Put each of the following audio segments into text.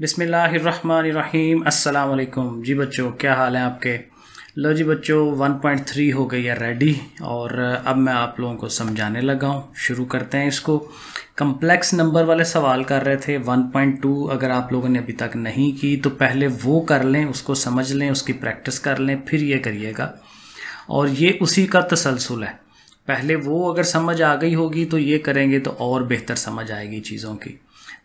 बिसमीम अल्लाम जी बच्चों क्या हाल है आपके लो जी बच्चों 1.3 हो गई है रेडी और अब मैं आप लोगों को समझाने लगा हूँ शुरू करते हैं इसको कम्प्लेक्स नंबर वाले सवाल कर रहे थे 1.2 अगर आप लोगों ने अभी तक नहीं की तो पहले वो कर लें उसको समझ लें उसकी प्रैक्टिस कर लें फिर ये करिएगा और ये उसी का तसलसल है पहले वो अगर समझ आ गई होगी तो ये करेंगे तो और बेहतर समझ आएगी चीज़ों की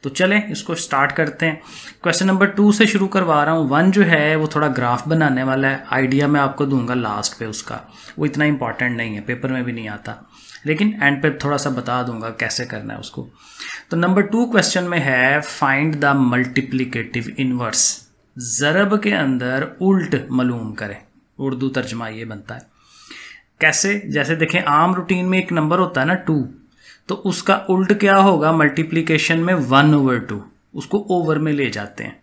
तो चलें इसको स्टार्ट करते हैं क्वेश्चन नंबर टू से शुरू करवा रहा हूँ वन जो है वो थोड़ा ग्राफ बनाने वाला है आइडिया मैं आपको दूंगा लास्ट पे उसका वो इतना इंपॉर्टेंट नहीं है पेपर में भी नहीं आता लेकिन एंड पे थोड़ा सा बता दूंगा कैसे करना है उसको तो नंबर टू क्वेश्चन में है फाइंड द मल्टीप्लीकेटिव इनवर्स ज़रब के अंदर उल्ट मलूम करें उर्दू तर्जमा ये बनता है कैसे जैसे देखें आम रूटीन में एक नंबर होता है ना टू तो उसका उल्ट क्या होगा मल्टीप्लीकेशन में वन ओवर टू उसको ओवर में ले जाते हैं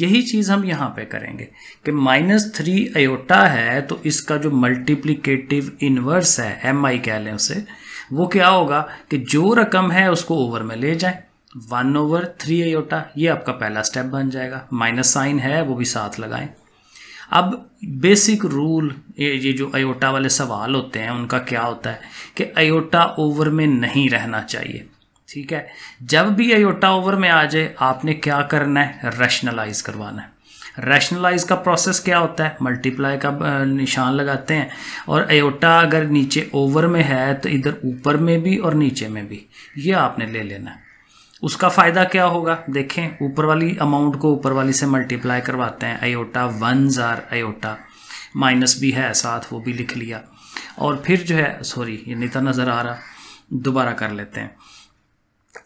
यही चीज़ हम यहाँ पे करेंगे कि माइनस थ्री अयोटा है तो इसका जो मल्टीप्लीकेटिव इनवर्स है एम आई कह लें उसे वो क्या होगा कि जो रकम है उसको ओवर में ले जाए वन ओवर थ्री अयोटा ये आपका पहला स्टेप बन जाएगा माइनस साइन है वो भी साथ लगाएं अब बेसिक रूल ये ये जो अयोटा वाले सवाल होते हैं उनका क्या होता है कि अयोटा ओवर में नहीं रहना चाहिए ठीक है जब भी अयोटा ओवर में आ जाए आपने क्या करना है रैशनलाइज करवाना है रैशनलाइज का प्रोसेस क्या होता है मल्टीप्लाई का निशान लगाते हैं और अयोटा अगर नीचे ओवर में है तो इधर ऊपर में भी और नीचे में भी ये आपने ले लेना है उसका फ़ायदा क्या होगा देखें ऊपर वाली अमाउंट को ऊपर वाली से मल्टीप्लाई करवाते हैं आयोटा वन ज़ार आयोटा माइनस भी है साथ वो भी लिख लिया और फिर जो है सॉरी ये नहीं था नज़र आ रहा दोबारा कर लेते हैं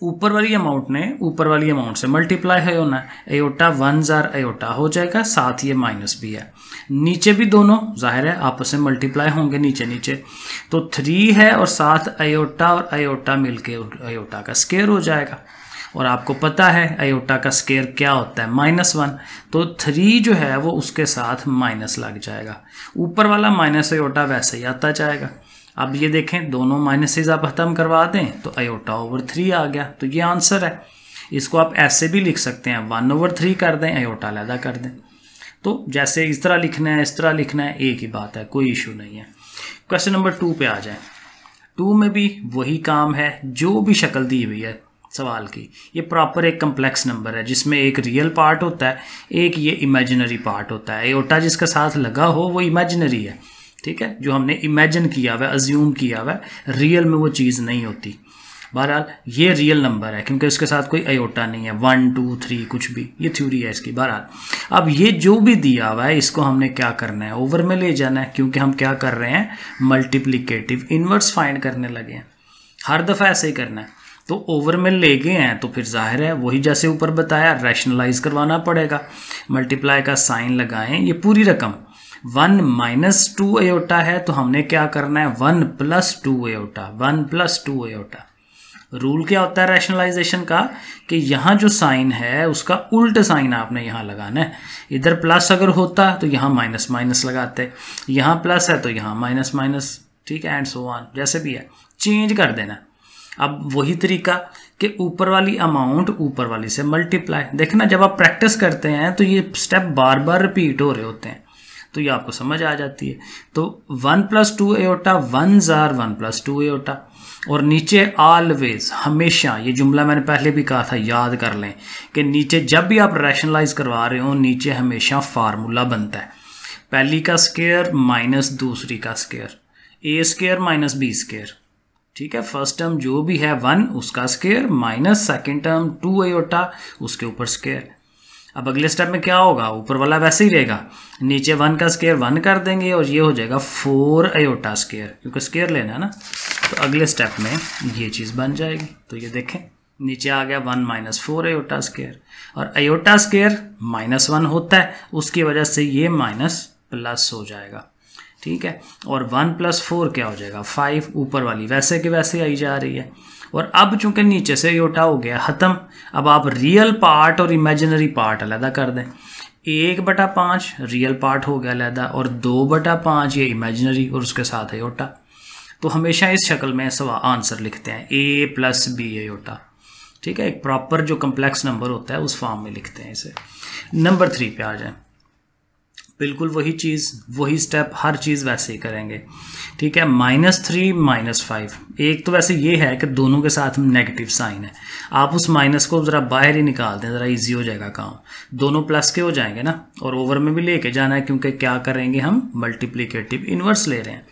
ऊपर वाली अमाउंट ने ऊपर वाली अमाउंट से मल्टीप्लाई है होना एयोटा वन ज़ार एयोटा हो जाएगा साथ ये माइनस भी है नीचे भी दोनों जाहिर है आपस में मल्टीप्लाई होंगे नीचे नीचे तो थ्री है और साथ एयोटा और एयोटा मिलके एयोटा का स्केयर हो जाएगा और आपको पता है आयोटा का स्केयर क्या होता है माइनस वन तो थ्री जो है वो उसके साथ माइनस लग जाएगा ऊपर वाला माइनस आयोटा वैसे ही आता जाएगा अब ये देखें दोनों माइनसेज आप ख़त्म करवा दें तो आयोटा ओवर थ्री आ गया तो ये आंसर है इसको आप ऐसे भी लिख सकते हैं वन ओवर थ्री कर दें आयोटा लैदा कर दें तो जैसे इस तरह लिखना है इस तरह लिखना है एक ही बात है कोई इशू नहीं है क्वेश्चन नंबर टू पे आ जाए टू में भी वही काम है जो भी शक्ल दी हुई है सवाल की ये प्रॉपर एक कम्प्लेक्स नंबर है जिसमें एक रियल पार्ट होता है एक ये इमेजिनरी पार्ट होता है एटा जिसका साथ लगा हो वो इमेजिनरी है ठीक है जो हमने इमेजिन किया हुआ अज्यूम किया हुआ रियल में वो चीज़ नहीं होती बहरहाल ये रियल नंबर है क्योंकि उसके साथ कोई अयोटा नहीं है वन टू थ्री कुछ भी ये थ्योरी है इसकी बहरहाल अब ये जो भी दिया हुआ है इसको हमने क्या करना है ओवर में ले जाना है क्योंकि हम क्या कर रहे हैं मल्टीप्लीकेटिव इन्वर्स फाइंड करने लगे हैं हर दफ़ा ऐसे ही करना है तो ओवर में ले गए हैं तो फिर जाहिर है वही जैसे ऊपर बताया रैशनलाइज करवाना पड़ेगा मल्टीप्लाई का साइन लगाएं ये पूरी रकम वन माइनस टू एटा है तो हमने क्या करना है one plus two iota one plus two iota rule क्या होता है रैशनलाइजेशन का कि यहाँ जो साइन है उसका उल्ट साइन आपने यहाँ लगाना है इधर प्लस अगर होता तो यहाँ माइनस माइनस लगाते यहाँ प्लस है तो यहाँ माइनस माइनस ठीक है एंड सो वन जैसे भी है चेंज कर देना अब वही तरीका कि ऊपर वाली अमाउंट ऊपर वाली से मल्टीप्लाई देखना जब आप प्रैक्टिस करते हैं तो ये स्टेप बार बार रिपीट हो रहे होते हैं तो ये आपको समझ आ जाती है तो one plus two iota one जार वन प्लस टू एटा और नीचे ऑलवेज हमेशा ये जुमला मैंने पहले भी कहा था याद कर लें कि नीचे जब भी आप रैशनलाइज करवा रहे हो नीचे हमेशा फार्मूला बनता है पहली का स्केयर माइनस दूसरी का square A square minus B square ठीक है फर्स्ट टर्म जो भी है वन उसका square minus second term two iota उसके ऊपर स्केयर अब अगले स्टेप में क्या होगा ऊपर वाला वैसे ही रहेगा नीचे वन का स्केयर वन कर देंगे और ये हो जाएगा फोर एयोटा स्केयर क्योंकि स्केयर लेना है ना तो अगले स्टेप में ये चीज़ बन जाएगी तो ये देखें नीचे आ गया one minus four iota square और एयोटा स्केयर माइनस वन होता है उसकी वजह से ये माइनस प्लस हो जाएगा ठीक है और वन प्लस फोर क्या हो जाएगा फाइव ऊपर वाली वैसे के वैसे आई जा रही है और अब चूंकि नीचे से योटा हो गया ख़त्म अब आप रियल पार्ट और इमेजिनरी पार्ट अलहदा कर दें एक बटा पाँच रियल पार्ट हो गया अलहदा और दो बटा पाँच ये इमेजिनरी और उसके साथ योटा तो हमेशा इस शक्ल में सवा आंसर लिखते हैं ए प्लस बी योटा ठीक है एक प्रॉपर जो कम्प्लेक्स नंबर होता है उस फॉर्म में लिखते हैं इसे नंबर थ्री पे आ जाए बिल्कुल वही चीज़ वही स्टेप हर चीज़ वैसे ही करेंगे ठीक है माइनस थ्री माइनस फाइव एक तो वैसे ये है कि दोनों के साथ नेगेटिव साइन है आप उस माइनस को ज़रा बाहर ही निकाल दें ज़रा इजी हो जाएगा काम दोनों प्लस के हो जाएंगे ना और ओवर में भी लेके जाना है क्योंकि क्या करेंगे हम मल्टीप्लीकेटिव इन्वर्स ले रहे हैं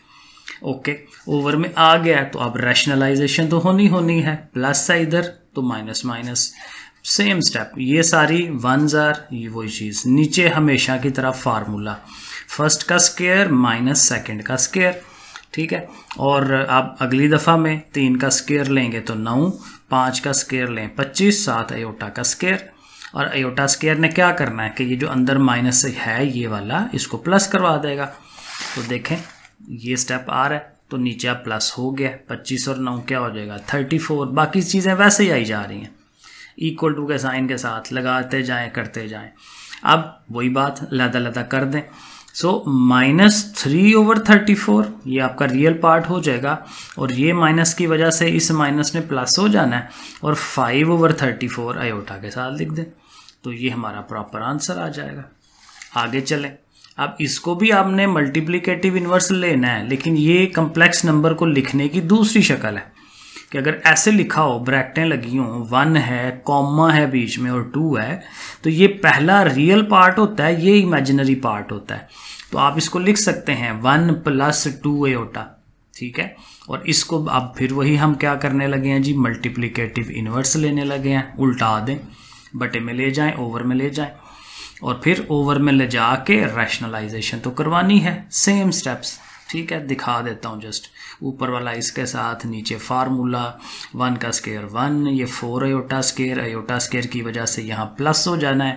ओके ओवर में आ गया तो अब रैशनलाइजेशन तो होनी होनी है प्लस है इधर तो माइनस माइनस सेम स्टेप ये सारी वंस आर ये वही चीज़ नीचे हमेशा की तरह फार्मूला फर्स्ट का स्केयर माइनस सेकेंड का स्केयर ठीक है और आप अगली दफ़ा में तीन का स्केयर लेंगे तो नौ पाँच का स्केयर लें पच्चीस सात अयोटा का स्केयर और अयोटा स्केयर ने क्या करना है कि ये जो अंदर माइनस है ये वाला इसको प्लस करवा देगा तो देखें ये स्टेप आ रहा है तो नीचे प्लस हो गया पच्चीस और नौ क्या हो जाएगा थर्टी फोर बाकी चीज़ें वैसे ही आई जा रही हैं इक्वल टू के साइन के साथ लगाते जाएं करते जाएं अब वही बात लदा लदा कर दें so minus three over thirty four ये आपका रियल पार्ट हो जाएगा और ये माइनस की वजह से इस माइनस में प्लस हो जाना है और five over thirty four iota के साथ लिख दें तो ये हमारा प्रॉपर आंसर आ जाएगा आगे चलें अब इसको भी आपने मल्टीप्लीकेटिव इन्वर्स लेना है लेकिन ये कम्प्लेक्स नंबर को लिखने की दूसरी शक्ल है कि अगर ऐसे लिखा हो ब्रैकटें लगी हों वन है कॉमा है बीच में और टू है तो ये पहला रियल पार्ट होता है ये इमेजिनरी पार्ट होता है तो आप इसको लिख सकते हैं वन प्लस टू एटा ठीक है और इसको अब फिर वही हम क्या करने लगे हैं जी मल्टीप्लीकेटिव इन्वर्स लेने लगे हैं उल्टा दें बटे में ले जाएं ओवर में ले जाएं और फिर ओवर में ले जाके रैशनलाइजेशन तो करवानी है सेम स्टेप्स ठीक है दिखा देता हूँ जस्ट ऊपर वाला इसके साथ नीचे फार्मूला वन का स्केयर वन ये four iota square iota square की वजह से यहाँ प्लस हो जाना है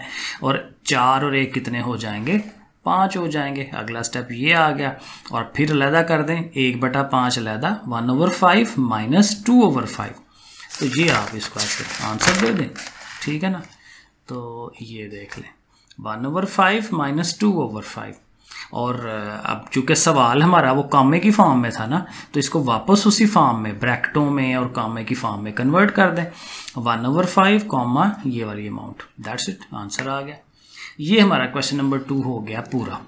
और चार और एक कितने हो जाएंगे पाँच हो जाएंगे अगला स्टेप ये आ गया और फिर लैदा कर दें एक बटा पाँच लैदा one over five minus two over five तो ये आप इसको ऐसे आंसर दे दें ठीक है ना तो ये देख लें one over five minus two over five और अब चूंकि सवाल हमारा वो कामे की फॉर्म में था ना तो इसको वापस उसी फॉर्म में ब्रैकटों में और कामे की फॉर्म में कन्वर्ट कर दें वन ओवर फाइव कॉमा ये वाली अमाउंट दैट्स इट आंसर आ गया ये हमारा क्वेश्चन नंबर टू हो गया पूरा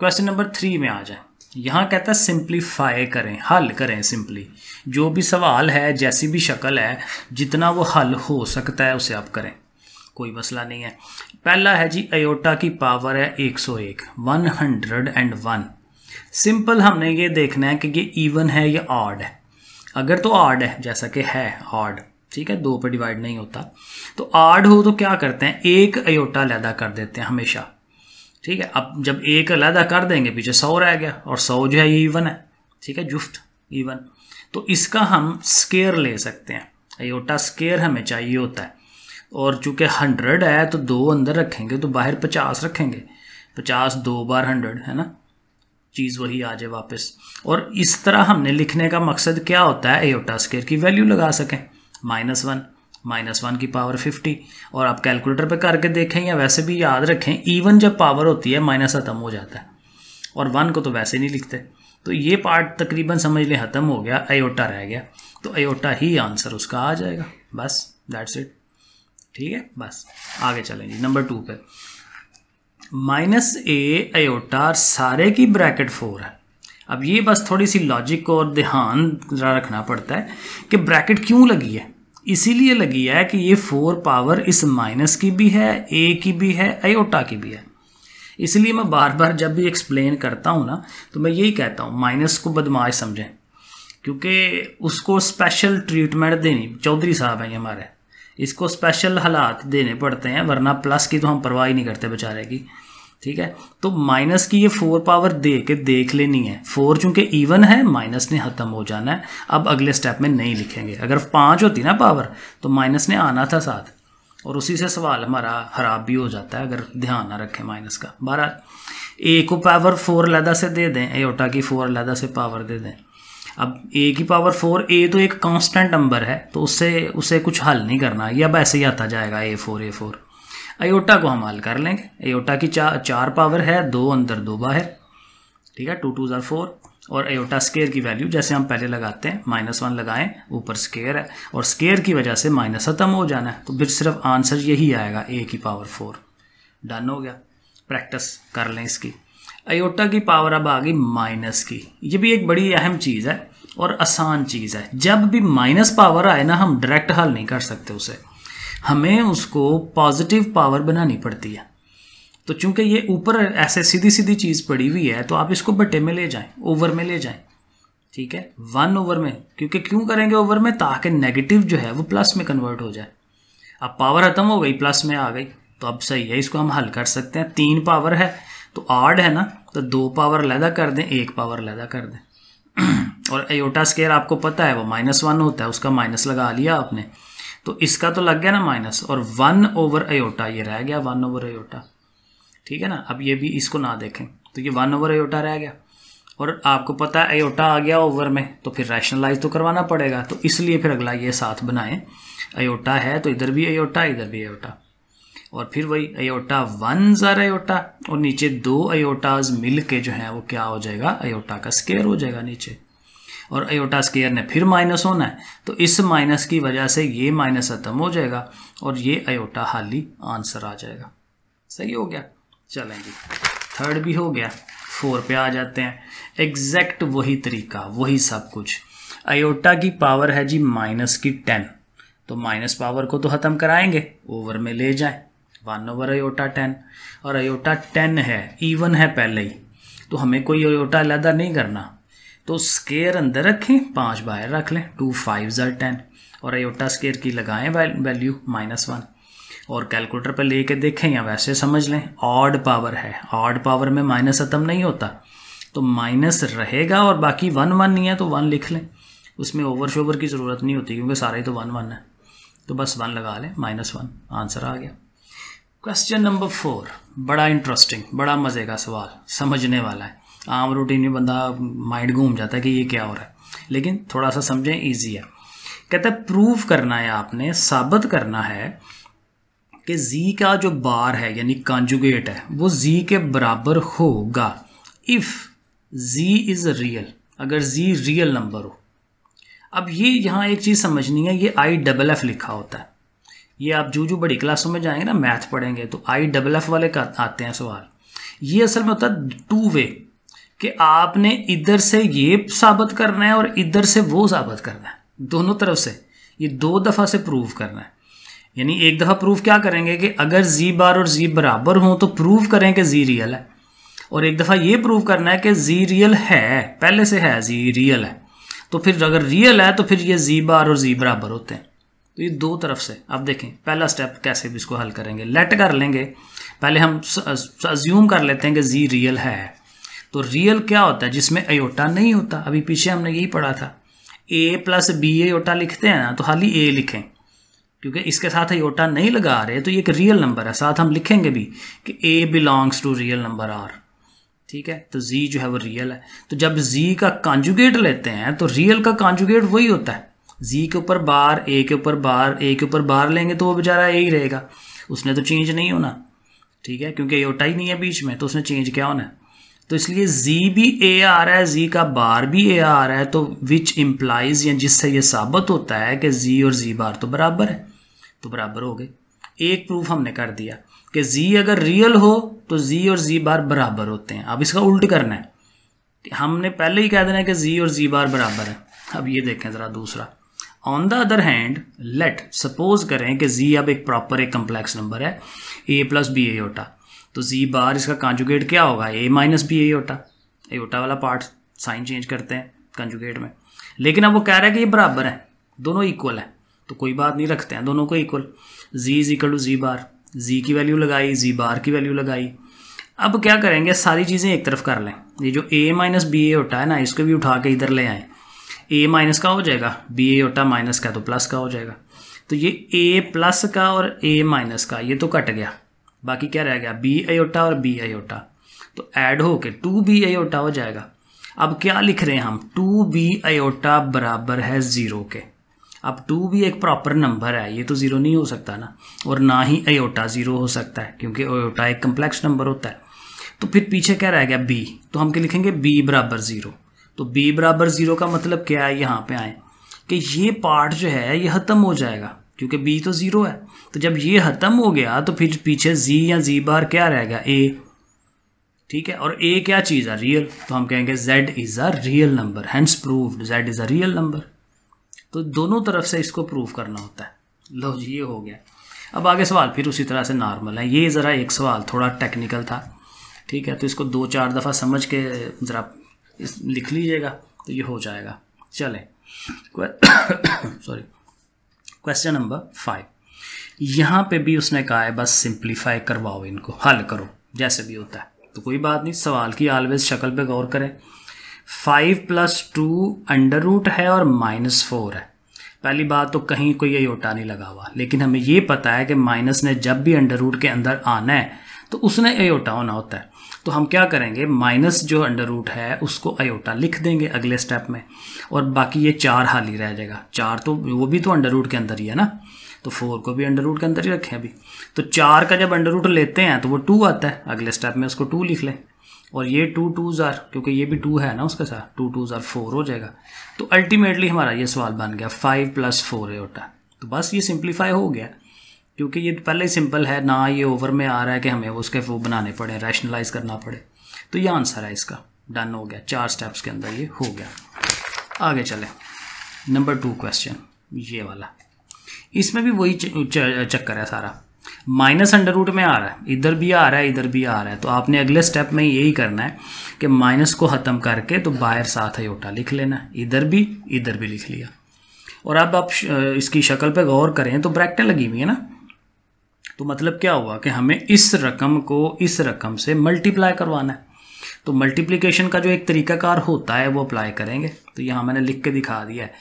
क्वेश्चन नंबर थ्री में आ जाए यहाँ कहता है सिंप्लीफाई करें हल करें सिंपली जो भी सवाल है जैसी भी शक्ल है जितना वो हल हो सकता है उसे आप करें कोई मसला नहीं है पहला है जी अयोटा की पावर है 101 101 सिंपल हमने ये देखना है कि ये इवन है या ऑड है अगर तो ऑड है जैसा कि है ऑड ठीक है दो पर डिवाइड नहीं होता तो ऑड हो तो क्या करते हैं एक अयोटा लैदा कर देते हैं हमेशा ठीक है अब जब एक अलहदा कर देंगे पीछे सौ रह गया और सौ जो है ये इवन है ठीक है जुफ्त इवन तो इसका हम स्केयर ले सकते हैं अयोटा स्केयर हमें चाहिए होता है और चूँकि हंड्रेड है तो दो अंदर रखेंगे तो बाहर पचास रखेंगे पचास दो बार हंड्रेड है ना चीज़ वही आ जाए वापस और इस तरह हमने लिखने का मकसद क्या होता है एयोटा स्केयर की वैल्यू लगा सकें माइनस वन माइनस वन की पावर फिफ्टी और आप कैलकुलेटर पे करके देखें या वैसे भी याद रखें इवन जब पावर होती है माइनस ख़त्म हो जाता है और वन को तो वैसे नहीं लिखते तो ये पार्ट तकरीबन समझ लें ख़त्म हो गया एयोटा रह गया तो एयोटा ही आंसर उसका आ जाएगा बस दैट्स इट ठीक है बस आगे चलेंगे नंबर टू पे माइनस ए अयोटा सारे की ब्रैकेट फोर है अब ये बस थोड़ी सी लॉजिक और ध्यान रखना पड़ता है कि ब्रैकेट क्यों लगी है इसीलिए लगी है कि ये फोर पावर इस माइनस की भी है ए की भी है अयोटा की भी है इसलिए मैं बार बार जब भी एक्सप्लेन करता हूँ ना तो मैं यही कहता हूँ माइनस को बदमाश समझें क्योंकि उसको स्पेशल ट्रीटमेंट देनी चौधरी साहब हैं ये हमारे इसको स्पेशल हालात देने पड़ते हैं वरना प्लस की तो हम परवाह ही नहीं करते बेचारे की ठीक है तो माइनस की ये फोर पावर दे के देख लेनी है फोर चूंकि इवन है माइनस ने ख़त्म हो जाना है अब अगले स्टेप में नहीं लिखेंगे अगर पाँच होती ना पावर तो माइनस ने आना था साथ और उसी से सवाल हमारा ख़राब भी हो जाता है अगर ध्यान ना रखें माइनस का बारह ए को पावर फोर लैदा से दे दें एटा की फोर लैदा से पावर दे दें अब ए की पावर फोर ए तो एक कांस्टेंट नंबर है तो उससे उसे कुछ हल नहीं करना ये अब ऐसे ही आता जाएगा A four A four iota को हम हल कर लेंगे अयोटा की चा, चार पावर है दो अंदर दो बाहर ठीक है टू टू ज़ार फोर और एयोटा स्केयर की वैल्यू जैसे हम पहले लगाते हैं माइनस वन लगाएं ऊपर स्केयर है और स्केयर की वजह से माइनस ख़त्म हो जाना है तो फिर सिर्फ आंसर यही आएगा ए की पावर फोर डन हो गया प्रैक्टिस कर लें इसकी आयोटा की पावर अब आ गई माइनस की ये भी एक बड़ी अहम चीज़ है और आसान चीज़ है जब भी माइनस पावर आए ना हम डायरेक्ट हल नहीं कर सकते उसे हमें उसको पॉजिटिव पावर बनानी पड़ती है तो चूंकि ये ऊपर ऐसे सीधी सीधी चीज़ पड़ी हुई है तो आप इसको बटे में ले जाएं ओवर में ले जाएं ठीक है वन ओवर में क्योंकि क्यों करेंगे ओवर में ताकि नेगेटिव जो है वो प्लस में कन्वर्ट हो जाए अब पावर खत्म हो गई प्लस में आ गई तो अब सही है इसको हम हल कर सकते हैं तीन पावर है तो आर्ड है ना तो दो पावर लैदा कर दें एक पावर लैदा कर दें और एयोटा स्केयर आपको पता है वो माइनस वन होता है उसका माइनस लगा लिया आपने तो इसका तो लग गया ना माइनस और वन ओवर एयोटा ये रह गया वन ओवर एयोटा ठीक है ना अब ये भी इसको ना देखें तो ये वन ओवर एयोटा रह गया और आपको पता है एयोटा आ गया ओवर में तो फिर रैशनलाइज तो करवाना पड़ेगा तो इसलिए फिर अगला ये साथ बनाएं एयोटा है तो इधर भी एयोटा इधर भी एयोटा और फिर वही अयोटा वन ज़र अयोटा और नीचे दो अयोटाज मिल के जो है वो क्या हो जाएगा अयोटा का स्केयर हो जाएगा नीचे और अयोटा स्केयर ने फिर माइनस होना है तो इस माइनस की वजह से ये माइनस खत्म हो जाएगा और ये अयोटा हाली आंसर आ जाएगा सही हो गया चलेंगे थर्ड भी हो गया फोर पे आ जाते हैं एग्जैक्ट वही तरीका वही सब कुछ अयोटा की पावर है जी माइनस की टेन तो माइनस पावर को तो ख़त्म कराएंगे ओवर में ले जाएं वन ओवर अयोटा टेन और अयोटा टेन है इवन है पहले ही तो हमें कोई अयोटा अलहदा नहीं करना तो स्केयर अंदर रखें पाँच बाहर रख लें टू फाइव ज़र टेन और अयोटा स्केयर की लगाएं वैल्यू माइनस वन और कैलकुलेटर पर लेके देखें या वैसे समझ लें ऑड पावर है ऑड पावर में माइनस ख़त्म नहीं होता तो माइनस रहेगा और बाकी वन वन नहीं है तो वन लिख लें उसमें ओवर शोवर की ज़रूरत नहीं होती क्योंकि सारे तो वन वन है तो बस वन लगा लें माइनस वन आंसर आ गया क्वेश्चन नंबर फोर बड़ा इंटरेस्टिंग बड़ा मज़े का सवाल समझने वाला है आम रूटीन में बंदा माइंड घूम जाता है कि ये क्या हो रहा है लेकिन थोड़ा सा समझें ईजी है कहता है प्रूव करना है आपने साबित करना है कि जी का जो बार है यानी कॉन्जुगेट है वो जी के बराबर होगा इफ़ जी इज़ रियल अगर जी रियल नंबर हो अब ये यहाँ एक चीज़ समझनी है ये आई डबल एफ लिखा होता है ये आप जो जो बड़ी क्लासों में जाएंगे ना मैथ पढ़ेंगे तो आई डबल एफ वाले का आते हैं सवाल ये असल में होता है टू वे कि आपने इधर से ये साबित करना है और इधर से वो साबित करना है दोनों तरफ से ये दो दफ़ा से प्रूव करना है यानी एक दफ़ा प्रूव क्या करेंगे कि अगर जी बार और जी बराबर हों तो प्रूव करें कि जी रियल है और एक दफ़ा ये प्रूव करना है कि जी रियल है पहले से है जी रियल है तो फिर अगर रियल है तो फिर ये जी बार और जी बराबर होते हैं तो ये दो तरफ से आप देखें पहला स्टेप कैसे भी इसको हल करेंगे लेट कर लेंगे पहले हम अज्यूम कर लेते हैं कि जी रियल है तो रियल क्या होता है जिसमें अयोटा नहीं होता अभी पीछे हमने यही पढ़ा था ए प्लस बी एटा लिखते हैं ना तो खाली ए लिखें क्योंकि इसके साथ अयोटा नहीं लगा रहे तो ये एक रियल नंबर है साथ हम लिखेंगे भी कि A belongs to real number R ठीक है तो जी जो है वो रियल है तो जब जी का कॉन्जुगेट लेते हैं तो रियल का कॉन्जुगेट वही होता है जी के ऊपर बार ए के ऊपर बार ए के ऊपर बार लेंगे तो वो बेचारा ए ही रहेगा उसने तो चेंज नहीं होना ठीक है क्योंकि योटा ही नहीं है बीच में तो उसने चेंज क्या होना है तो इसलिए जी भी ए आ रहा है जी का बार भी ए आ रहा है तो विच इम्प्लाइज या जिससे ये साबित होता है कि जी और जी बार तो बराबर है तो बराबर हो गए एक प्रूफ हमने कर दिया कि जी अगर रियल हो तो जी और जी बार बराबर होते हैं अब इसका उल्ट करना है हमने पहले ही कह देना है कि जी और जी बार बराबर है अब ये देखें ज़रा दूसरा on the other hand let suppose करें कि जी अब एक प्रॉपर एक कम्प्लेक्स नंबर है ए प्लस बी एटा तो जी बार इसका कॉन्जुगेट क्या होगा ए माइनस बी एटा एटा वाला पार्ट साइन चेंज करते हैं कॉन्जुगेट में लेकिन अब वो कह रहे हैं कि ये बराबर है दोनों इक्वल है तो कोई बात नहीं रखते हैं दोनों को equal Z is equal to Z bar Z की वैल्यू लगाई जी बार की वैल्यू लगाई अब क्या करेंगे सारी चीज़ें एक तरफ कर लें ये जो ए माइनस बी ए होता है ना इसको भी उठा के इधर ले आएँ ए माइनस का हो जाएगा बी ए ओटा माइनस का तो प्लस का हो जाएगा तो ये ए प्लस का और ए माइनस का ये तो कट गया बाकी क्या रह गया बी एटा और बी आयोटा तो ऐड होके टू बी एटा हो जाएगा अब क्या लिख रहे हैं हम टू बी एटा बराबर है ज़ीरो के अब टू भी एक प्रॉपर नंबर है ये तो ज़ीरो नहीं हो सकता ना और ना ही अयोटा ज़ीरो हो सकता है क्योंकि अयोटा एक कम्प्लेक्स नंबर होता है तो फिर पीछे क्या रह गया बी तो हम क्या लिखेंगे बी बराबर ज़ीरो तो बी बराबर ज़ीरो का मतलब क्या है यहाँ पे आए कि ये पार्ट जो है ये ख़त्म हो जाएगा क्योंकि बी तो ज़ीरो है तो जब ये ख़त्म हो गया तो फिर पीछे जी या जी बार क्या रहेगा ए ठीक है और ए क्या चीज़ है रियल तो हम कहेंगे Z is a real number hence proved Z is a real number तो दोनों तरफ से इसको प्रूव करना होता है लो जी ये हो गया अब आगे सवाल फिर उसी तरह से नॉर्मल है ये ज़रा एक सवाल थोड़ा टेक्निकल था ठीक है तो इसको दो चार दफ़ा समझ के ज़रा इस लिख लीजिएगा तो ये हो जाएगा चले सॉरी क्वेश्चन नंबर फाइव यहाँ पे भी उसने कहा है बस सिंप्लीफाई करवाओ इनको हल करो जैसे भी होता है तो कोई बात नहीं सवाल की ऑलवेज शक्ल पे गौर करें five plus two under root है और माइनस फोर है पहली बात तो कहीं कोई योटा नहीं लगा हुआ लेकिन हमें ये पता है कि माइनस ने जब भी अंडर रूट के अंदर आना है तो उसने एयोटा होना होता है तो हम क्या करेंगे माइनस जो अंडर रूट है उसको आयोटा लिख देंगे अगले स्टेप में और बाकी ये चार हाली रह जाएगा चार तो वो भी तो अंडर रूट के अंदर ही है ना तो फोर को भी अंडर रूट के अंदर ही रखें अभी तो चार का जब अंडर रूट लेते हैं तो वो टू आता है अगले स्टेप में उसको टू लिख लें और ये टू टू ज़ार क्योंकि ये भी टू है ना उसके साथ टू टू ज़ार फोर हो जाएगा तो अल्टीमेटली हमारा ये सवाल बन गया फाइव प्लस फोर एटा तो बस ये सिंप्लीफाई हो गया क्योंकि ये पहले ही सिंपल है ना ये ओवर में आ रहा है कि हमें उसके वो बनाने पड़े रैशनलाइज करना पड़े तो ये आंसर है इसका डन हो गया चार स्टेप्स के अंदर ये हो गया आगे चले नंबर टू क्वेश्चन ये वाला इसमें भी वही चक्कर है सारा माइनस अंडर रूट में आ रहा है इधर भी आ रहा है इधर भी आ रहा है तो आपने अगले स्टेप में यही करना है कि माइनस को ख़त्म करके तो बाहर साथ योटा लिख लेना इधर भी इधर भी लिख लिया और अब आप इसकी शक्ल पे गौर करें तो ब्रैकेटें लगी हुई है ना तो मतलब क्या हुआ कि हमें इस रकम को इस रकम से मल्टीप्लाई करवाना है तो मल्टीप्लिकेशन का जो एक तरीकाकार होता है वो अप्लाई करेंगे तो यहाँ मैंने लिख के दिखा दिया है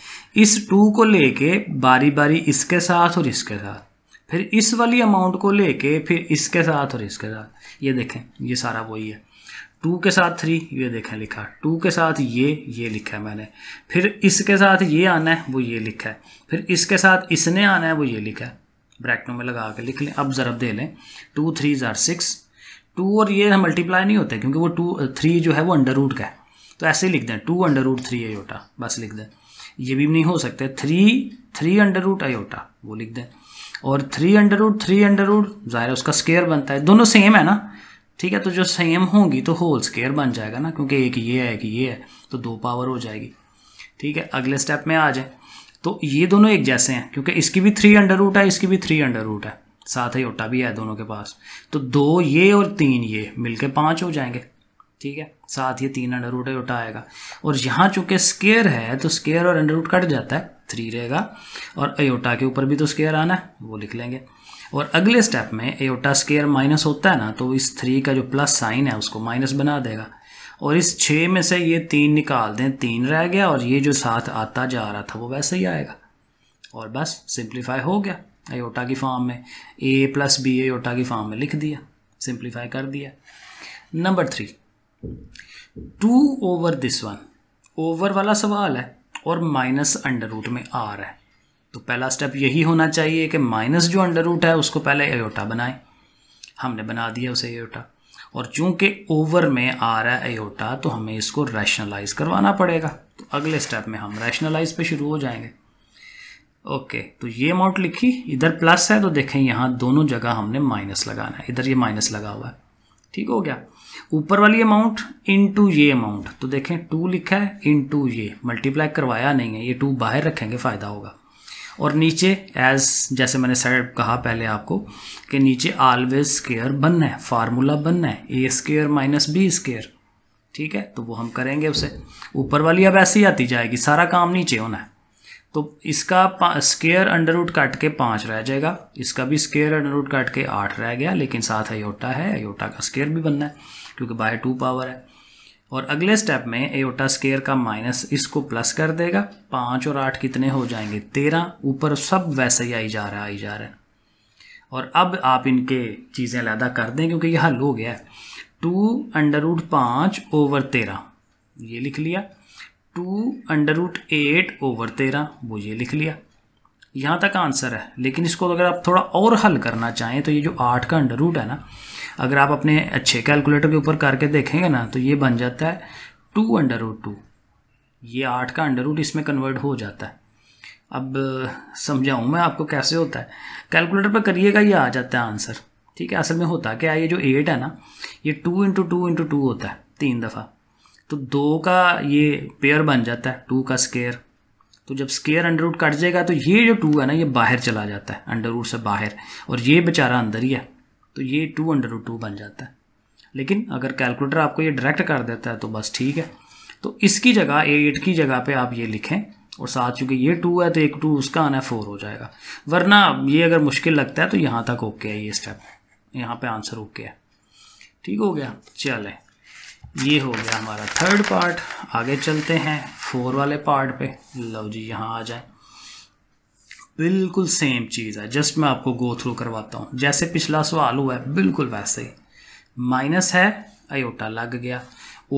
इस टू को लेके बारी बारी इसके साथ और इसके साथ फिर इस वाली अमाउंट को लेके फिर इसके साथ और इसके साथ ये देखें ये सारा वही है टू के साथ थ्री ये देखें लिखा टू के साथ ये ये लिखा है मैंने फिर इसके साथ ये आना है वो ये लिखा है फिर इसके साथ इसने आना है वो ये लिखा है ब्रैकेटों में लगा के लिख लें अब ज़रब दे लें टू थ्री ज़ार सिक्स टू और ये मल्टीप्लाई नहीं होते क्योंकि वो टू थ्री जो है वो अंडर रूट का है तो ऐसे ही लिख दें two under root three iota बस लिख दें ये भी नहीं हो सकते three three under root iota वो लिख दें और three under root three under root ज़ाहिर है उसका स्केयर बनता है दोनों सेम है ना ठीक है तो जो सेम होंगी तो होल स्केयर बन जाएगा ना क्योंकि एक ये है एक ये है तो दो पावर हो जाएगी ठीक है अगले स्टेप में आ जाए तो ये दोनों एक जैसे हैं क्योंकि इसकी भी थ्री अंडर रूट है इसकी भी थ्री अंडर रूट है साथ ही ओटा भी है दोनों के पास तो दो ये और तीन ये मिलके पाँच हो जाएंगे ठीक है साथ ये तीन अंडर रूट ओटा आएगा और यहाँ चूंकि स्केयर है तो स्केयर और अंडर रूट कट जाता है थ्री रहेगा और अयोटा के ऊपर भी तो स्केयर आना है वो लिख लेंगे और अगले स्टेप में एयोटा स्केयर माइनस होता है ना तो इस थ्री का जो प्लस साइन है उसको माइनस बना देगा और इस छः में से ये तीन निकाल दें तीन रह गया और ये जो साथ आता जा रहा था वो वैसे ही आएगा और बस सिंप्लीफाई हो गया एयोटा की फॉर्म में ए प्लस बी एयोटा की फॉर्म में लिख दिया सिंप्लीफाई कर दिया number three two over this one over वाला सवाल है और माइनस अंडर रूट में आ रहा है तो पहला स्टेप यही होना चाहिए कि माइनस जो अंडर रूट है उसको पहले एयोटा बनाएं हमने बना दिया उसे एयोटा और चूंकि ओवर में आ रहा है एयोटा तो हमें इसको रैशनलाइज करवाना पड़ेगा तो अगले स्टेप में हम रैशनलाइज पे शुरू हो जाएंगे ओके तो ये अमाउंट लिखी इधर प्लस है तो देखें यहाँ दोनों जगह हमने माइनस लगाना है इधर ये माइनस लगा हुआ है ठीक हो गया ऊपर वाली अमाउंट टू ये अमाउंट तो देखें टू लिखा है टू ये मल्टीप्लाई करवाया नहीं है ये टू बाहर रखेंगे फ़ायदा होगा और नीचे एज जैसे मैंने सर कहा पहले आपको कि नीचे ऑलवेज स्केयर बनना है फार्मूला बनना है A square minus B square ठीक है तो वो हम करेंगे उसे ऊपर वाली अब ऐसी आती जाएगी सारा काम नीचे होना है तो इसका स्केयर अंडर रूट काट के पाँच रह जाएगा इसका भी स्केयर अंडर रूट काट के आठ रह गया लेकिन साथ अयोटा है अयोटा का स्केयर भी बनना है क्योंकि बाय टू पावर है और अगले स्टेप में एओटा स्केयर का माइनस इसको प्लस कर देगा पाँच और आठ कितने हो जाएंगे तेरह ऊपर सब वैसे ही आई जा रहा है आई जा रहा है और अब आप इनके चीज़ें अलहदा कर दें क्योंकि यह हल हो गया है टू अंडर रूट पाँच ओवर तेरह ये लिख लिया two under root eight over तेरह वो ये लिख लिया यहाँ तक आंसर है लेकिन इसको अगर आप थोड़ा और हल करना चाहें तो ये जो आठ का अंडर रूट है ना अगर आप अपने अच्छे कैलकुलेटर के ऊपर करके देखेंगे ना तो ये बन जाता है टू अंडर रूट टू ये आठ का अंडर रूट इसमें कन्वर्ट हो जाता है अब समझाऊँ मैं आपको कैसे होता है कैलकुलेटर पर करिएगा ये आ जाता है आंसर ठीक है असल में होता क्या ये जो एट है ना ये two into two into two होता है तीन दफ़ा तो दो का ये पेयर बन जाता है टू का स्केयर तो जब स्केयर अंडर रूट कट जाएगा तो ये जो टू है ना ये बाहर चला जाता है अंडर रूट से बाहर और ये बेचारा अंदर ही है तो ये टू अंडर टू बन जाता है लेकिन अगर कैलकुलेटर आपको ये डायरेक्ट कर देता है तो बस ठीक है तो इसकी जगह एट की जगह पे आप ये लिखें और साथ चूँकि ये टू है तो एक टू उसका आना फोर हो जाएगा वरना ये अगर मुश्किल लगता है तो यहाँ तक ओके है ये स्टेप यहाँ पे आंसर ओके है ठीक हो गया चले ये हो गया हमारा थर्ड पार्ट आगे चलते हैं फोर वाले पार्ट पे लव जी यहाँ आ जाए बिल्कुल सेम चीज़ है जस्ट मैं आपको गो थ्रू करवाता हूँ जैसे पिछला सवाल हुआ है बिल्कुल वैसे ही माइनस है आयोटा लग गया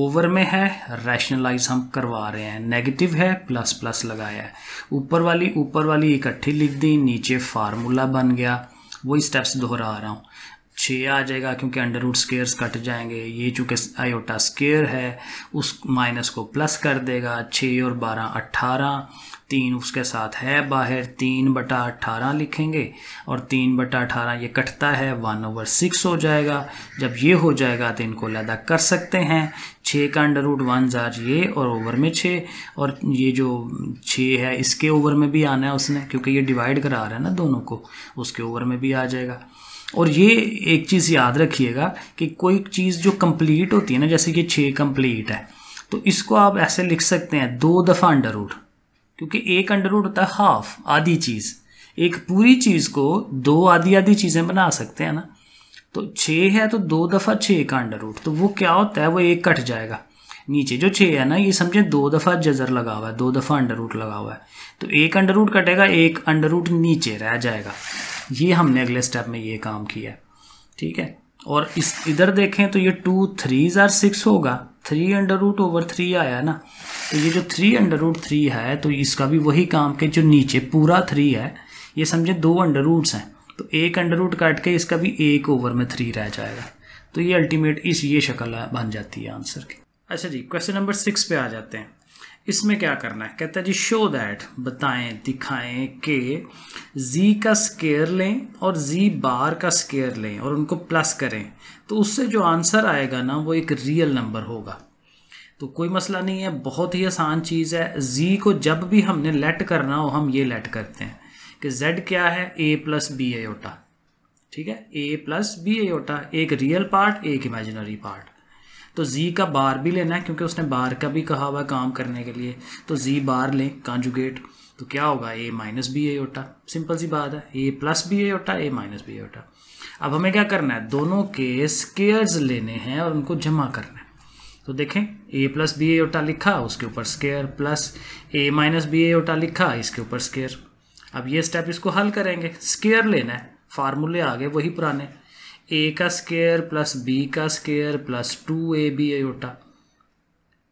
ओवर में है रैशनलाइज हम करवा रहे हैं नेगेटिव है प्लस प्लस लगाया है ऊपर वाली ऊपर वाली इकट्ठी लिख दी नीचे फार्मूला बन गया वही स्टेप्स दोहरा रहा हूँ छः आ जाएगा क्योंकि अंडर रूट स्केयर्स कट जाएंगे ये चूँकि आयोटा स्केयर है उस माइनस को प्लस कर देगा छः और बारह अट्ठारह तीन उसके साथ है बाहर तीन बटा अठारह लिखेंगे और तीन बटा अठारह ये कटता है वन ओवर सिक्स हो जाएगा जब ये हो जाएगा तो इनको लदा कर सकते हैं छः का अंडर रूट वन जार ये और ओवर में छः और ये जो छः है इसके ओवर में भी आना है उसने क्योंकि ये डिवाइड करा रहा है ना दोनों को उसके ओवर में भी आ जाएगा और ये एक चीज़ याद रखिएगा कि कोई चीज़ जो कंप्लीट होती है ना जैसे कि छः कंप्लीट है तो इसको आप ऐसे लिख सकते हैं दो दफ़ा अंडर रूट क्योंकि एक अंडर रूट होता है हाफ आधी चीज़ एक पूरी चीज़ को दो आधी आधी चीज़ें बना सकते हैं ना तो छः है तो दो दफ़ा छः का अंडर रूट तो वो क्या होता है वो एक कट जाएगा नीचे जो छः है ना ये समझे दो दफ़ा जजर लगा हुआ है दो दफ़ा अंडर रूट लगा हुआ है तो एक अंडर रूट कटेगा एक अंडर रूट नीचे रह जाएगा ये हमने अगले स्टेप में ये काम किया है ठीक है और इस इधर देखें तो ये टू थ्री ज़ार सिक्स होगा three under root over three आया ना तो ये जो थ्री अंडर रूट थ्री है तो इसका भी वही काम के जो नीचे पूरा थ्री है ये समझे दो अंडर रूट्स हैं तो एक अंडर रूट काट के इसका भी एक ओवर में थ्री रह जाएगा तो ये अल्टीमेट इस ये शक्ल बन जाती है आंसर की अच्छा जी क्वेश्चन नंबर सिक्स पे आ जाते हैं इसमें क्या करना है कहता है जी शो दैट बताएं दिखाएं कि z का स्केयर लें और z बार का स्केयर लें और उनको प्लस करें तो उससे जो आंसर आएगा ना वो एक रियल नंबर होगा तो कोई मसला नहीं है बहुत ही आसान चीज़ है z को जब भी हमने लेट करना हो हम ये लेट करते हैं कि z क्या है a प्लस बी एटा ठीक है a प्लस बी एटा एक रियल पार्ट एक इमेजिनरी पार्ट तो z का बार भी लेना है क्योंकि उसने बार का भी कहा हुआ काम करने के लिए तो z बार लें कॉन्जुगेट तो क्या होगा a minus B iota simple सी बात है a प्लस बी एटा ए माइनस बी एटा अब हमें क्या करना है दोनों के स्केयर्स लेने हैं और उनको जमा करना है तो देखें ए प्लस बी ए ओटा लिखा उसके ऊपर square plus A minus B A iota लिखा इसके ऊपर स्केयर अब ये स्टेप इसको हल करेंगे स्केयर लेना है फार्मूले आ गए वही पुराने ए का स्केयर प्लस बी का square plus two A B A iota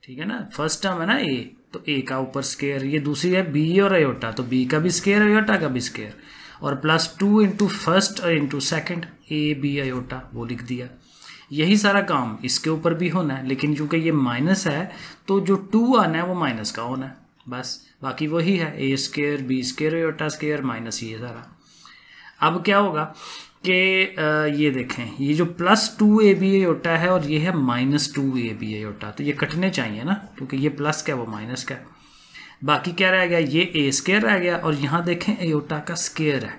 ठीक है ना फर्स्ट टर्म है ना ए तो ए का ऊपर स्केयर ये दूसरी है बी और एटा तो बी का भी स्केयर एटा का भी स्केयर और प्लस टू इंटू फर्स्ट और into second A B iota वो लिख दिया यही सारा काम इसके ऊपर भी होना है लेकिन चूंकि ये माइनस है तो जो टू आना है वो माइनस का होना है बस बाकी वही है A square B square iota square minus ये सारा अब क्या होगा कि ये देखें ये जो प्लस टू ए बी एटा है और ये है माइनस टू ए बी एटा तो ये कटने चाहिए ना क्योंकि ये प्लस का वो माइनस का बाकी क्या रह गया ये ए स्केयर रह गया और यहाँ देखें एयोटा का स्केयर है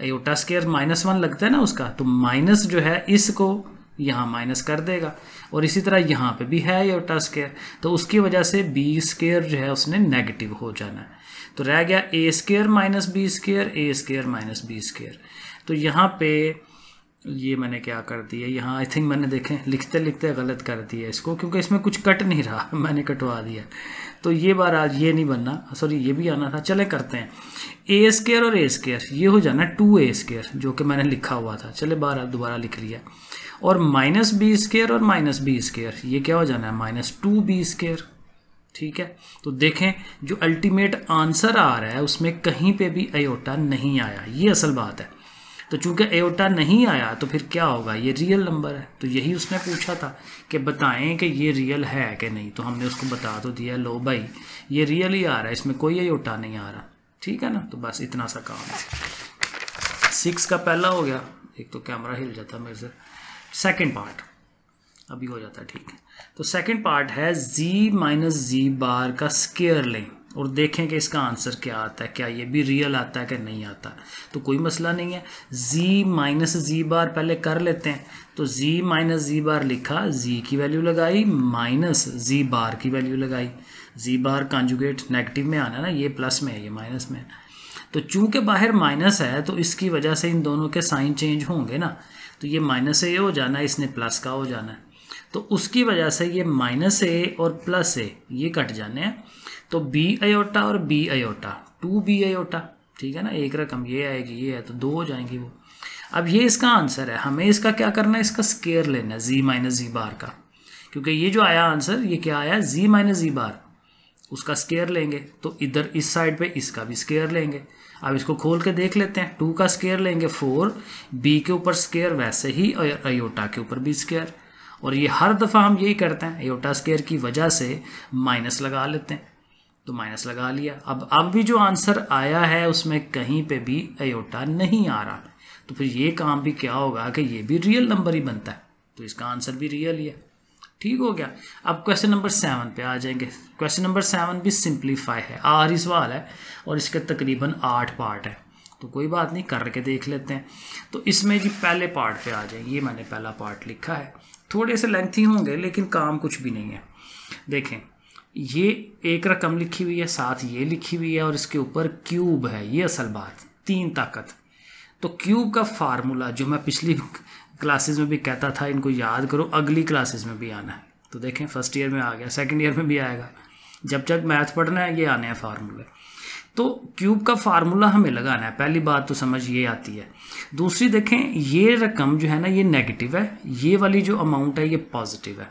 एयोटा स्केयर माइनस वन लगता है ना उसका तो माइनस जो है इसको यहाँ माइनस कर देगा और इसी तरह यहाँ पे भी है ये स्केयर तो उसकी वजह से बी स्केयर जो है उसने नेगेटिव हो जाना है तो रह गया A square minus B square A square minus B square तो यहाँ पे ये मैंने क्या कर दिया यहाँ आई थिंक मैंने देखें लिखते लिखते गलत कर दिया इसको क्योंकि इसमें कुछ कट नहीं रहा मैंने कटवा दिया तो ये बार आज ये नहीं बनना सॉरी ये भी आना था चले करते हैं ए स्केयर और ए स्केयर ये हो जाना टू ए स्केयर जो कि मैंने लिखा हुआ था चले बार दोबारा लिख लिया और माइनस बी स्केयर और माइनस बी स्केयर ये क्या हो जाना है माइनस टू बी स्केयर ठीक है तो देखें जो अल्टीमेट आंसर आ रहा है उसमें कहीं पे भी एयोटा नहीं आया ये असल बात है तो चूंकि एयोटा नहीं आया तो फिर क्या होगा ये रियल नंबर है तो यही उसने पूछा था कि बताएं कि ये रियल है कि नहीं तो हमने उसको बता तो दिया लो भाई ये रियल ही आ रहा है इसमें कोई एयोटा नहीं आ रहा ठीक है ना तो बस इतना सा काम है सिक्स का पहला हो गया एक तो कैमरा हिल जाता मेरे से सेकेंड पार्ट अभी हो जाता है ठीक है तो सेकेंड पार्ट है जी माइनस जी बार का स्केयर लें और देखें कि इसका आंसर क्या आता है क्या ये भी रियल आता है कि नहीं आता तो कोई मसला नहीं है जी माइनस जी बार पहले कर लेते हैं तो जी माइनस जी बार लिखा जी की वैल्यू लगाई माइनस जी बार की वैल्यू लगाई जी बार कॉन्जुगेट नेगेटिव में आना ना ये प्लस में है ये माइनस में तो चूंकि बाहर माइनस है तो इसकी वजह से इन दोनों के साइन चेंज होंगे ना तो ये माइनस ए हो जाना है इसने प्लस का हो जाना है तो उसकी वजह से ये माइनस ए और प्लस ए ये कट जाने हैं तो बी आयोटा और B iota two B iota ठीक है ना एक रकम ये आएगी ये है तो दो हो जाएंगी वो अब ये इसका आंसर है हमें इसका क्या करना है इसका स्केयर लेना है जी माइनस जी बार का क्योंकि ये जो आया आंसर ये क्या आया जी माइनस जी बार उसका स्केयर लेंगे तो इधर इस साइड पे इसका भी स्केयर लेंगे अब इसको खोल के देख लेते हैं टू का स्केयर लेंगे फोर बी के ऊपर स्केयर वैसे ही और अयोटा के ऊपर भी स्केयर और ये हर दफ़ा हम यही करते हैं अयोटा स्केयर की वजह से माइनस लगा लेते हैं तो माइनस लगा लिया अब अब भी जो आंसर आया है उसमें कहीं पे भी अयोटा नहीं आ रहा तो फिर ये काम भी क्या होगा कि ये भी रियल नंबर ही बनता है तो इसका आंसर भी रियल ही है ठीक हो गया अब क्वेश्चन नंबर सेवन पे आ जाएंगे क्वेश्चन नंबर सेवन भी सिंप्लीफाई है आर सवाल है और इसके तकरीबन आठ पार्ट है तो कोई बात नहीं करके देख लेते हैं तो इसमें जी पहले पार्ट पे आ जाएंगे ये मैंने पहला पार्ट लिखा है थोड़े से लेंथी होंगे लेकिन काम कुछ भी नहीं है देखें ये एक रकम लिखी हुई है साथ ये लिखी हुई है और इसके ऊपर क्यूब है ये असल बात तीन ताकत तो क्यूब का फार्मूला जो मैं पिछली क्लासेस में भी कहता था इनको याद करो अगली क्लासेस में भी आना है तो देखें फर्स्ट ईयर में आ गया सेकेंड ईयर में भी आएगा जब जब मैथ पढ़ना है ये आने हैं फार्मूले तो क्यूब का फार्मूला हमें लगाना है पहली बात तो समझ ये आती है दूसरी देखें ये रकम जो है ना ये नेगेटिव है ये वाली जो अमाउंट है ये पॉजिटिव है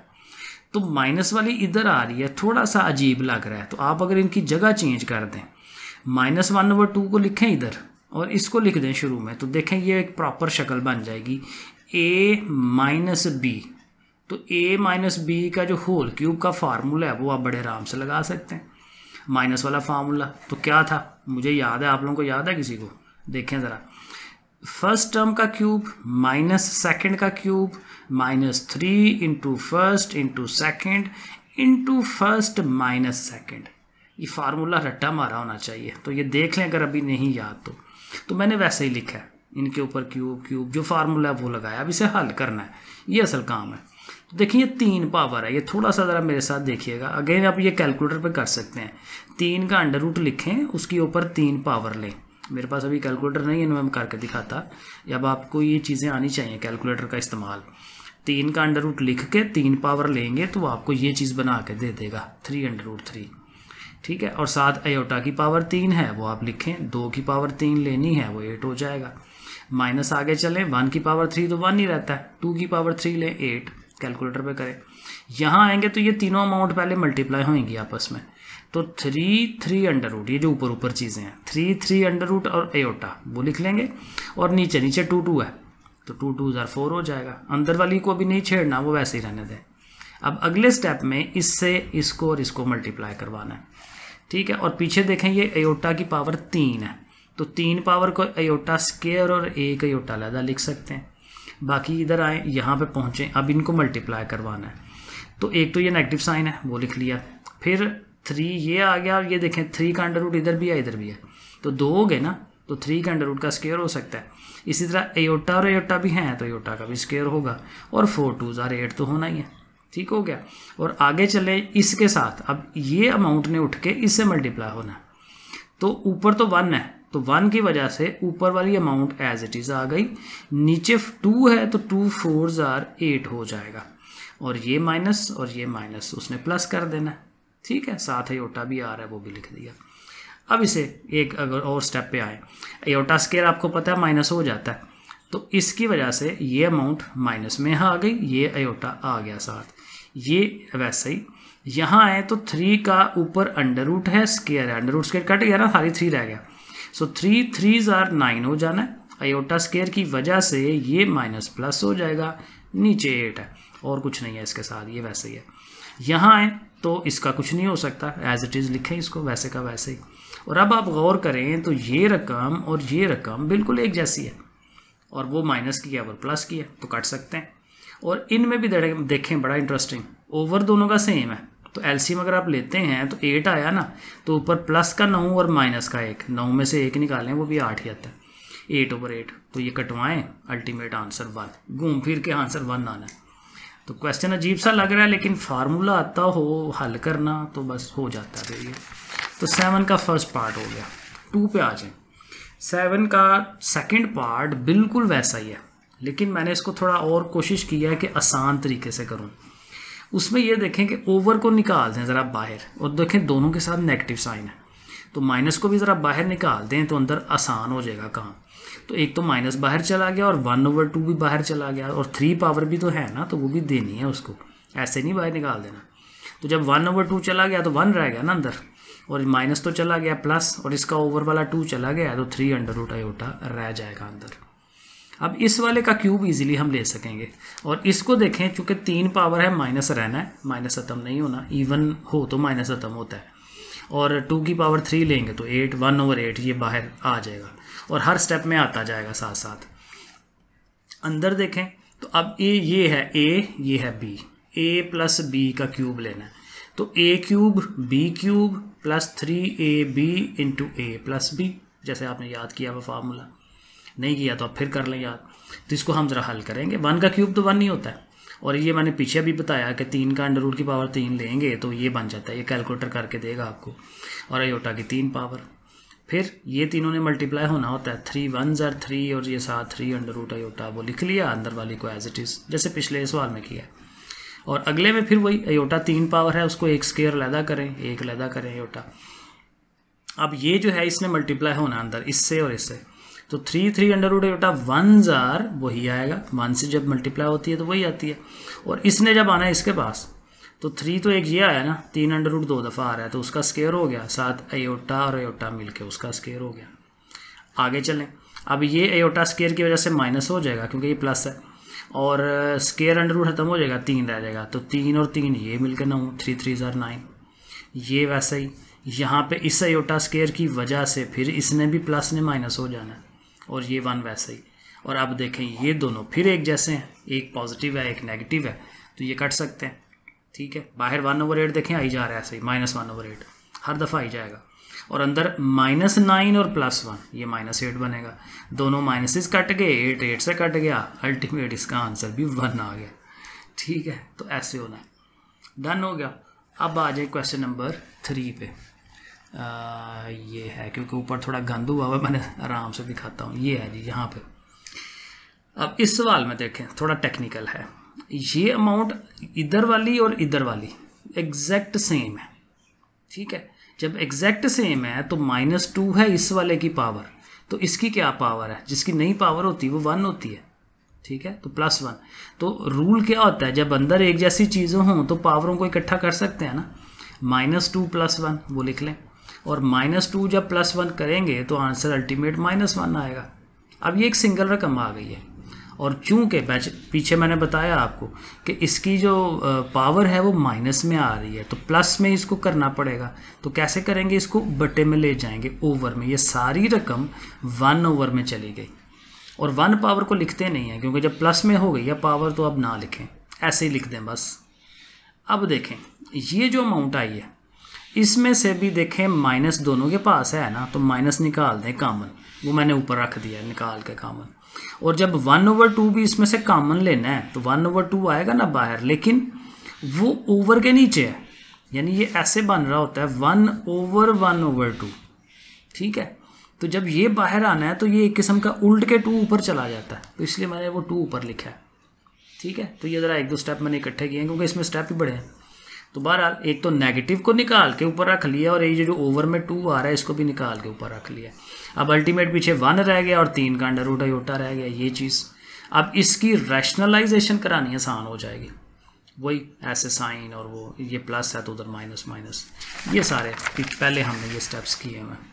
तो माइनस वाली इधर आ रही है थोड़ा सा अजीब लग रहा है तो आप अगर इनकी जगह चेंज कर दें माइनस वन ओवर टू को लिखें इधर और इसको लिख दें शुरू में तो देखें ये एक प्रॉपर शक्ल बन जाएगी ए माइनस बी तो ए माइनस बी का जो होल क्यूब का फार्मूला है वो आप बड़े आराम से लगा सकते हैं माइनस वाला फार्मूला तो क्या था मुझे याद है आप लोगों को याद है किसी को देखें ज़रा फर्स्ट टर्म का क्यूब माइनस सेकेंड का cube minus three into first into second into first minus second ये फार्मूला रट्टा मारा होना चाहिए तो ये देख लें अगर अभी नहीं याद तो तो मैंने वैसे ही लिखा है इनके ऊपर क्यूब क्यूब जो फार्मूला है वो लगाया अब इसे हल करना है ये असल काम है तो देखिए ये तीन पावर है ये थोड़ा सा ज़रा मेरे साथ देखिएगा अगेन आप ये कैलकुलेटर पे कर सकते हैं तीन का अंडर रूट लिखें उसके ऊपर तीन पावर लें मेरे पास अभी कैलकुलेटर नहीं है मैं करके दिखाता अब आपको ये चीज़ें आनी चाहिए कैलकुलेटर का इस्तेमाल तीन का अंडर रूट लिख के तीन पावर लेंगे तो आपको ये चीज़ बना के दे देगा थ्री अंडर रूट थ्री ठीक है और साथ एयोटा की पावर तीन है वो आप लिखें दो की पावर तीन लेनी है वो एट हो जाएगा माइनस आगे चलें वन की पावर थ्री तो वन ही रहता है टू की पावर थ्री लें एट कैलकुलेटर पे करें यहाँ आएंगे तो ये तीनों अमाउंट पहले मल्टीप्लाई होंगी आपस में तो थ्री थ्री अंडर रूट ये जो ऊपर ऊपर चीज़ें हैं थ्री थ्री अंडर रूट और एटा वो लिख लेंगे और नीचे नीचे टू टू है तो टू टू ज़ार फोर हो जाएगा अंदर वाली को भी नहीं छेड़ना वो वैसे ही रहने दें अब अगले स्टेप में इससे इसको और इसको मल्टीप्लाई करवाना है ठीक है और पीछे देखें ये एयोटा की पावर तीन है तो तीन पावर को अयोटा स्केयर और एक अयोटा लहदा लिख सकते हैं बाकी इधर आए यहाँ पे पहुँचें अब इनको मल्टीप्लाई करवाना है तो एक तो ये नेगेटिव साइन है वो लिख लिया फिर थ्री ये आ गया और ये देखें थ्री का अंडर रूट इधर भी है इधर भी है तो दो हो गए ना तो थ्री का अंडर रूट का स्केयर हो सकता है इसी तरह एयोटा और एयोटा भी हैं तो एयोटा का भी स्केयर होगा और फोर टू ज़ार एट तो होना ही है ठीक हो गया और आगे चले इसके साथ अब ये अमाउंट ने उठ के इससे मल्टीप्लाई होना है तो ऊपर तो वन है तो वन की वजह से ऊपर वाली अमाउंट एज इट इज़ आ गई नीचे टू है तो टू फोर ज़ार एट हो जाएगा और ये माइनस और ये माइनस उसने प्लस कर देना ठीक है साथ आयोटा भी आ रहा है वो भी लिख दिया अब इसे एक अगर और स्टेप पे आए आयोटा स्केयर आपको पता है माइनस हो जाता है तो इसकी वजह से ये अमाउंट माइनस में आ गई ये अयोटा आ गया साथ ये वैसे ही यहाँ आए तो थ्री का ऊपर अंडर रूट है स्केयर है अंडर रूट स्केयर कट गया ना सारी थ्री रह गया so three threes are nine हो जाना है आयोटा स्केयर की वजह से ये माइनस प्लस हो जाएगा नीचे एट है और कुछ नहीं है इसके साथ ये वैसे ही है यहाँ आए तो इसका कुछ नहीं हो सकता एज इट इज़ लिखें इसको वैसे का वैसे ही और अब आप गौर करें तो ये रकम और ये रकम बिल्कुल एक जैसी है और वो माइनस की है और प्लस की है तो कट सकते हैं और इनमें भी देखें बड़ा इंटरेस्टिंग ओवर दोनों का सेम है तो एलसीएम अगर आप लेते हैं तो एट आया ना तो ऊपर प्लस का नौ और माइनस का एक नौ में से एक निकालें वो भी आठ ही आता है एट ओवर एट तो ये कटवाएं अल्टीमेट आंसर वन घूम फिर के आंसर वन आना है तो क्वेश्चन अजीब सा लग रहा है लेकिन फार्मूला आता हो हल करना तो बस हो जाता है ये तो सेवन का फर्स्ट पार्ट हो गया टू पे आ जाए सेवन का सेकंड पार्ट बिल्कुल वैसा ही है लेकिन मैंने इसको थोड़ा और कोशिश की है कि आसान तरीके से करूँ उसमें ये देखें कि ओवर को निकाल दें ज़रा बाहर और देखें दोनों के साथ नेगेटिव साइन है तो माइनस को भी ज़रा बाहर निकाल दें तो अंदर आसान हो जाएगा काम तो एक तो माइनस बाहर चला गया और वन ओवर टू भी बाहर चला गया और थ्री पावर भी तो है ना तो वो भी देनी है उसको ऐसे नहीं बाहर निकाल देना तो जब वन ओवर टू चला गया तो वन रह गया ना अंदर और माइनस तो चला गया प्लस और इसका ओवर वाला टू चला गया तो थ्री अंडर रूट आयोटा रह जाएगा अंदर अब इस वाले का क्यूब इजीली हम ले सकेंगे और इसको देखें चूंकि तीन पावर है माइनस रहना है माइनस खत्म नहीं होना इवन हो तो माइनस खत्म होता है और टू की पावर थ्री लेंगे तो एट वन ओवर एट ये बाहर आ जाएगा और हर स्टेप में आता जाएगा साथ साथ अंदर देखें तो अब ए ये है ए ये है बी ए प्लस बी का क्यूब लेना है तो A cube B cube plus three A B into A plus B जैसे आपने याद किया हुआ फार्मूला नहीं किया तो आप फिर कर लेंगे याद तो इसको हम ज़रा हल करेंगे वन का क्यूब तो वन ही होता है और ये मैंने पीछे भी बताया कि तीन का अंडर रूट की पावर तीन लेंगे तो ये बन जाता है ये कैलकुलेटर करके देगा आपको और अयोटा की तीन पावर फिर ये तीनों ने मल्टीप्लाई होना होता है थ्री वन ज़र थ्री और ये साथ थ्री अंडर रूट अयोटा वो लिख लिया अंदर वाली को एज इट इज़ जैसे पिछले सवाल में किया और अगले में फिर वही अयोटा तीन पावर है उसको एक स्केयर लैदा करें एक लैदा करें अयोटा अब ये जो है इसने मल्टीप्लाई होना अंदर इससे और इससे तो थ्री थ्री अंडर रूट बेटा वन जार वही आएगा वन से जब मल्टीप्लाई होती है तो वही आती है और इसने जब आना है इसके पास तो थ्री तो एक ये आया ना तीन अंडर रूट दो दफ़ा आ रहा है तो उसका स्केयर हो गया साथ एयोटा और मिल मिलके उसका स्केयर हो गया आगे चलें अब ये एयोटा स्केयर की वजह से माइनस हो जाएगा क्योंकि ये प्लस है और स्केयर अंडर रूट खत्म हो जाएगा तीन रह जाएगा तो तीन और तीन ये मिलकर नौ थ्री थ्री ज़ार नाइन ये वैसा ही यहाँ पे इस एयोटा स्केयर की वजह से फिर इसने भी प्लस ने माइनस हो जाना है और ये वन वैसा ही और आप देखें ये दोनों फिर एक जैसे हैं एक पॉजिटिव है एक नेगेटिव है तो ये कट सकते हैं ठीक है बाहर वन ओवर एट देखें आई जा रहा है ऐसे ही माइनस वन ओवर एट हर दफ़ा आई जाएगा और अंदर माइनस नाइन और प्लस वन ये माइनस एट बनेगा दोनों माइनसेस कट गए एट एट से कट गया अल्टीमेट इसका आंसर भी वन आ गया ठीक है तो ऐसे होना है डन हो गया अब आ जाए क्वेश्चन नंबर थ्री पे ये है क्योंकि ऊपर थोड़ा गंद हुआ हुआ मैंने आराम से दिखाता हूँ ये है जी यहाँ पे अब इस सवाल में देखें थोड़ा टेक्निकल है ये अमाउंट इधर वाली और इधर वाली एग्जैक्ट सेम है ठीक है जब एग्जैक्ट सेम है तो माइनस टू है इस वाले की पावर तो इसकी क्या पावर है जिसकी नई पावर होती है वो वन होती है ठीक है तो प्लस वन तो रूल क्या होता है जब अंदर एक जैसी चीज़ें हों तो पावरों को इकट्ठा कर सकते हैं ना माइनस टू प्लस वन वो लिख लें और माइनस टू जब प्लस वन करेंगे तो आंसर अल्टीमेट माइनस वन आएगा अब ये एक सिंगल रकम आ गई है और चूंकि पीछे मैंने बताया आपको कि इसकी जो पावर है वो माइनस में आ रही है तो प्लस में इसको करना पड़ेगा तो कैसे करेंगे इसको बटे में ले जाएंगे ओवर में ये सारी रकम वन ओवर में चली गई और वन पावर को लिखते नहीं है क्योंकि जब प्लस में हो गई है पावर तो अब ना लिखें ऐसे ही लिख दें बस अब देखें ये जो अमाउंट आई है इसमें से भी देखें माइनस दोनों के पास है ना तो माइनस निकाल दें कामन वो मैंने ऊपर रख दिया निकाल के कामन और जब वन ओवर टू भी इसमें से कामन लेना है तो वन ओवर टू आएगा ना बाहर लेकिन वो ओवर के नीचे है यानी ये ऐसे बन रहा होता है one over one over two ठीक है तो जब ये बाहर आना है तो ये एक किस्म का उल्ट के टू ऊपर चला जाता है तो इसलिए मैंने वो टू ऊपर लिखा है ठीक है तो ये ज़रा एक दो स्टेप मैंने इकट्ठे किए हैं क्योंकि इसमें स्टेप भी बड़े हैं तो बहरहाल एक तो नेगेटिव को निकाल के ऊपर रख लिया और ये जो ओवर में टू आ रहा है इसको भी निकाल के ऊपर रख लिया अब अल्टीमेट पीछे वन रह गया और तीन का अंडर उठा आयोटा रह गया ये चीज़ अब इसकी रैशनलाइजेशन करानी आसान हो जाएगी वही ऐसे साइन और वो ये प्लस है तो उधर माइनस माइनस ये सारे पहले हमने ये स्टेप्स किए हुए हैं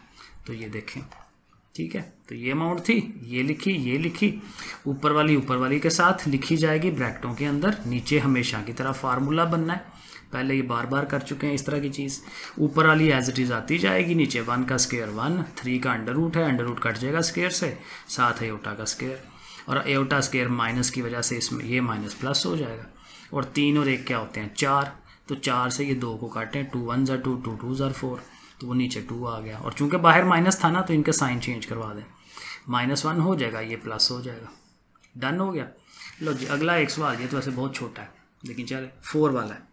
तो ये देखें ठीक है तो ये अमाउंट थी ये लिखी ये लिखी ऊपर वाली ऊपर वाली के साथ लिखी जाएगी ब्रैकेटों के अंदर नीचे हमेशा की तरह फार्मूला बनना है पहले ये बार बार कर चुके हैं इस तरह की चीज़ ऊपर वाली एज इट इज़ आती जाएगी नीचे वन का स्केयर वन थ्री का अंडर रूट है अंडर रूट कट जाएगा स्केयर से साथ है एवटा का स्केयर और एवटा स्केयर माइनस की वजह से इसमें ये माइनस प्लस हो जाएगा और तीन और एक क्या होते हैं चार तो चार से ये दो को काटें टू वन जर टू टू टू ज़ार फोर तो वो नीचे टू आ गया और चूंकि बाहर माइनस था ना तो इनके साइन चेंज करवा दें माइनस वन हो जाएगा ये प्लस हो जाएगा डन हो गया लो जी अगला एक सवाल ये तो वैसे बहुत छोटा है लेकिन चल फोर वाला है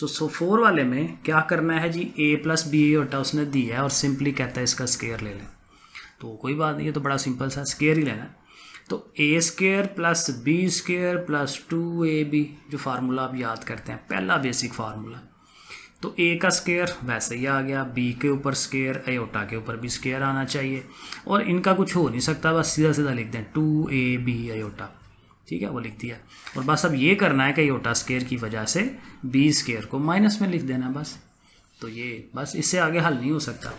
सो सो फोर वाले में क्या करना है जी ए प्लस बी ओटा उसने दिया है और सिंपली कहता है इसका स्केयर ले लें तो कोई बात नहीं है तो बड़ा सिंपल सा स्केयर ही लेना है तो A square plus B square plus two A B जो फार्मूला आप याद करते हैं पहला बेसिक फार्मूला तो ए का स्केयर वैसे ही आ गया बी के ऊपर स्केयर एटा के ऊपर भी स्केयर आना चाहिए और इनका कुछ हो नहीं सकता बस सीधा सीधा लिख दें टू ए बी एटा ठीक है वो लिख दिया और बस अब ये करना है कि योटा स्केयर की वजह से बी स्केयर को माइनस में लिख देना बस तो ये बस इससे आगे हल नहीं हो सकता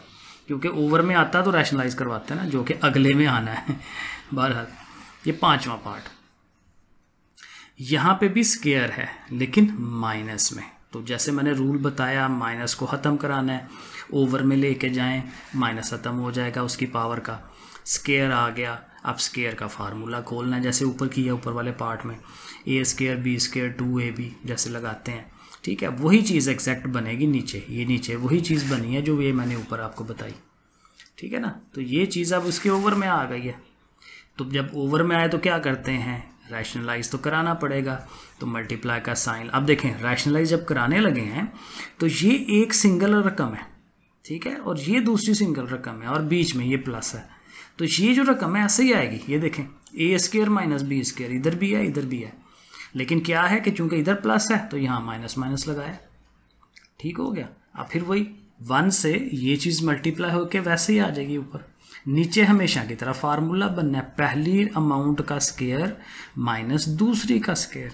क्योंकि ओवर में आता तो रैशनलाइज करवाते हैं ना जो कि अगले में आना है बहरहाल ये पांचवा पार्ट यहाँ पे भी स्केयर है लेकिन माइनस में तो जैसे मैंने रूल बताया माइनस को ख़त्म कराना है ओवर में लेके जाएं माइनस ख़त्म हो जाएगा उसकी पावर का स्केयर आ गया अब स्केयर का फार्मूला खोलना है जैसे ऊपर किया ऊपर वाले पार्ट में A square B square two A B जैसे लगाते हैं ठीक है वही चीज़ एग्जैक्ट बनेगी नीचे ये नीचे वही चीज़ बनी है जो ये मैंने ऊपर आपको बताई ठीक है ना तो ये चीज़ अब उसके ओवर में आ गई है तो जब ओवर में आए तो क्या करते हैं रैशनलाइज तो कराना पड़ेगा तो मल्टीप्लाई का साइन अब देखें रैशनलाइज जब कराने लगे हैं तो ये एक सिंगल रकम है ठीक है और ये दूसरी सिंगल रकम है और बीच में ये प्लस है तो ये जो रकम है ऐसे ही आएगी ये देखें A square minus B square इधर भी है इधर भी है लेकिन क्या है कि चूंकि इधर प्लस है तो यहाँ माइनस माइनस लगाया ठीक हो गया अब फिर वही वन से ये चीज़ मल्टीप्लाई होकर वैसे ही आ जाएगी ऊपर नीचे हमेशा की तरह फार्मूला बनना है पहली अमाउंट का स्केयर माइनस दूसरी का स्केयर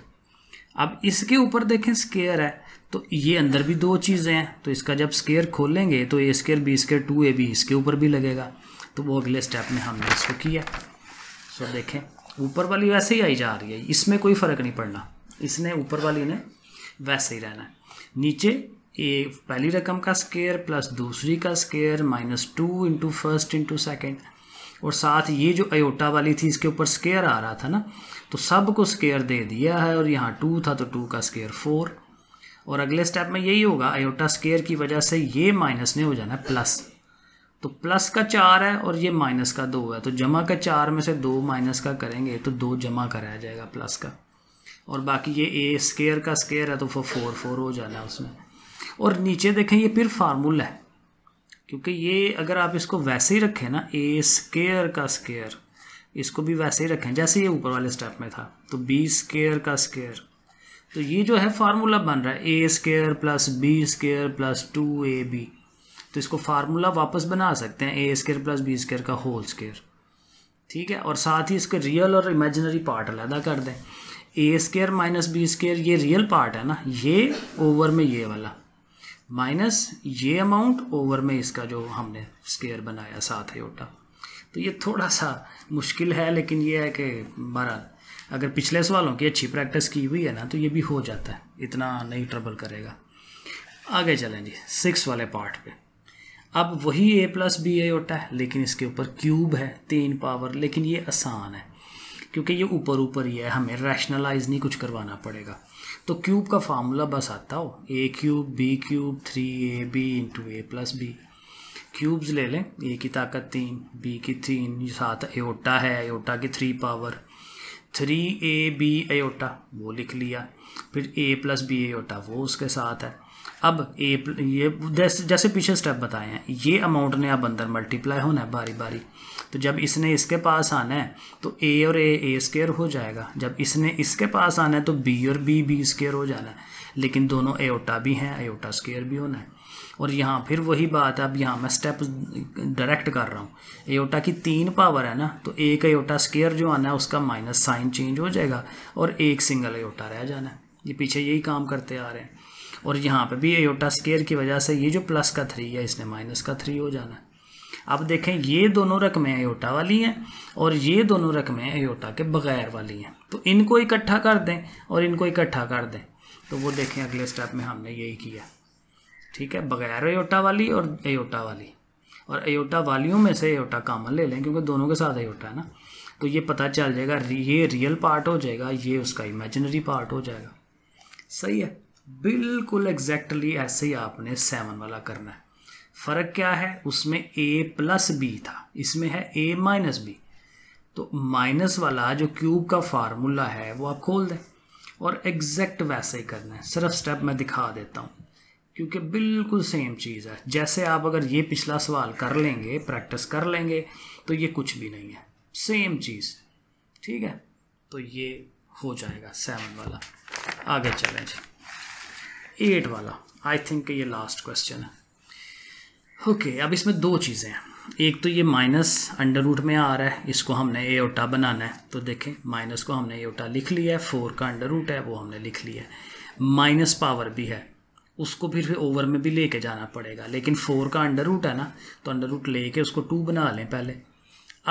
अब इसके ऊपर देखें स्केयर है तो ये अंदर भी दो चीज़ें हैं तो इसका जब स्केयर खोलेंगे तो A square B square two A B इसके ऊपर भी लगेगा तो वो अगले स्टेप में हमने इसको किया सो देखें ऊपर वाली वैसे ही आई जा रही है इसमें कोई फ़र्क नहीं पड़ना इसने ऊपर वाली ने वैसे ही रहना है नीचे ए पहली रकम का स्केयर प्लस दूसरी का square minus two into first into second और साथ ये जो अयोटा वाली थी इसके ऊपर स्केयर आ रहा था ना तो सब को स्केयर दे दिया है और यहाँ टू था तो टू का स्केयर फोर और अगले स्टेप में यही होगा अयोटा स्केयर की वजह से ये माइनस ने हो जाना प्लस तो प्लस का चार है और ये माइनस का दो है तो जमा का चार में से दो माइनस का करेंगे तो दो जमा कराया जाएगा प्लस का और बाकी ये ए स्केयर का स्केयर है तो फोर फोर हो जाना उसमें और नीचे देखें ये फिर फार्मूला है क्योंकि ये अगर आप इसको वैसे ही रखें ना ए स्केयर का स्केयर इसको भी वैसे ही रखें जैसे ये ऊपर वाले स्टेप में था तो बी स्केयर का स्केयर तो ये जो है फार्मूला बन रहा है A square plus B square plus two A B तो इसको फार्मूला वापस बना सकते हैं A square plus B square का होल स्केयर ठीक है और साथ ही इसके रियल और इमेजिनरी पार्ट अलहदा कर दें A square minus B square ये रियल पार्ट है ना ये ओवर में ये वाला माइनस ये अमाउंट ओवर में इसका जो हमने स्केयर बनाया साथ आयोटा तो ये थोड़ा सा मुश्किल है लेकिन ये है कि बहरहाल अगर पिछले सवालों की अच्छी प्रैक्टिस की हुई है ना तो ये भी हो जाता है इतना नहीं ट्रबल करेगा आगे चलें जी सिक्स वाले पार्ट पे अब वही ए प्लस बी ए है लेकिन इसके ऊपर क्यूब है तीन पावर लेकिन ये आसान है क्योंकि ये ऊपर ऊपर ही है हमें रैशनलाइज नहीं कुछ करवाना पड़ेगा तो क्यूब का फार्मूला बस आता हो A cube B cube three A B into A plus B cubes ले लें ए की ताकत तीन बी की तीन साथ एटा है एटा की three power three A B iota वो लिख लिया फिर ए प्लस बी एटा वो उसके साथ है अब ए ये जैसे पीछे स्टेप बताए हैं ये अमाउंट ने अब अंदर मल्टीप्लाई होना है बारी बारी तो जब इसने इसके पास आना है तो ए और ए ए स्केयर हो जाएगा जब इसने इसके पास आना है तो बी और बी बी स्केयर हो जाना है लेकिन दोनों एओटा भी हैं एओटा स्केयर भी होना है और यहाँ फिर वही बात है अब यहाँ मैं स्टेप डायरेक्ट कर रहा हूँ एओटा की तीन पावर है ना तो एक एओटा स्केयर जो आना है उसका माइनस साइन चेंज हो जाएगा और एक सिंगल एओटा रह जाना है ये पीछे यही काम करते आ रहे हैं और यहाँ पे भी एओटा स्केयर की वजह से ये जो प्लस का थ्री है इसने माइनस का थ्री हो जाना है अब देखें ये दोनों रकमें अयोटा वाली हैं और ये दोनों रकमें अयोटा के बगैर वाली हैं तो इनको इकट्ठा कर दें और इनको इकट्ठा कर दें तो वो देखें अगले स्टेप में हमने यही किया ठीक है बगैर अयोटा वाली और अयोटा वाली और अयोटा वालियों में से अयोटा कामन ले लें क्योंकि दोनों के साथ अयोटा है ना तो ये पता चल जाएगा ये रियल पार्ट हो जाएगा ये उसका इमेजिनरी पार्ट हो जाएगा सही है बिल्कुल एग्जैक्टली ऐसे ही आपने सेवन वाला करना है फ़र्क क्या है उसमें ए प्लस बी था इसमें है ए माइनस बी तो माइनस वाला जो क्यूब का फार्मूला है वो आप खोल दें और एग्जैक्ट वैसे ही करना है सिर्फ स्टेप मैं दिखा देता हूँ क्योंकि बिल्कुल सेम चीज़ है जैसे आप अगर ये पिछला सवाल कर लेंगे प्रैक्टिस कर लेंगे तो ये कुछ भी नहीं है सेम चीज़ ठीक है तो ये हो जाएगा सेवन वाला आगे चलें जी एट वाला आई थिंक ये लास्ट क्वेश्चन है ओके okay, अब इसमें दो चीज़ें हैं एक तो ये माइनस अंडर रूट में आ रहा है इसको हमने ए ओटा बनाना है तो देखें माइनस को हमने ए ओटा लिख लिया है फोर का अंडर रूट है वो हमने लिख लिया है माइनस पावर भी है उसको फिर फिर ओवर में भी लेके जाना पड़ेगा लेकिन फोर का अंडर रूट है ना तो अंडर रूट लेके उसको टू बना लें पहले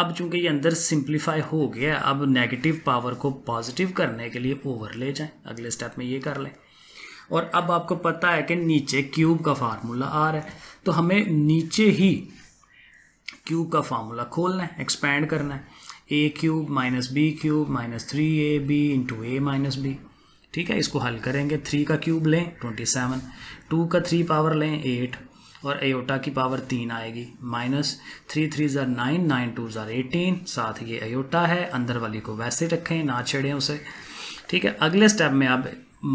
अब चूंकि ये अंदर सिंप्लीफाई हो गया अब नेगेटिव पावर को पॉजिटिव करने के लिए ओवर ले जाएं अगले स्टेप में ये कर लें और अब आपको पता है कि नीचे क्यूब का फार्मूला आ रहा है तो हमें नीचे ही क्यूब का फार्मूला खोलना है एक्सपैंड करना है A cube minus B cube minus three A B into A minus B ठीक है इसको हल करेंगे थ्री का क्यूब लें ट्वेंटी सेवन टू का थ्री पावर लें एट और एयोटा की पावर तीन आएगी माइनस थ्री थ्री ज़ार नाइन नाइन टू ज़ार एटीन साथ ये एयोटा है अंदर वाली को वैसे रखें ना छेड़ें उसे ठीक है अगले स्टेप में आप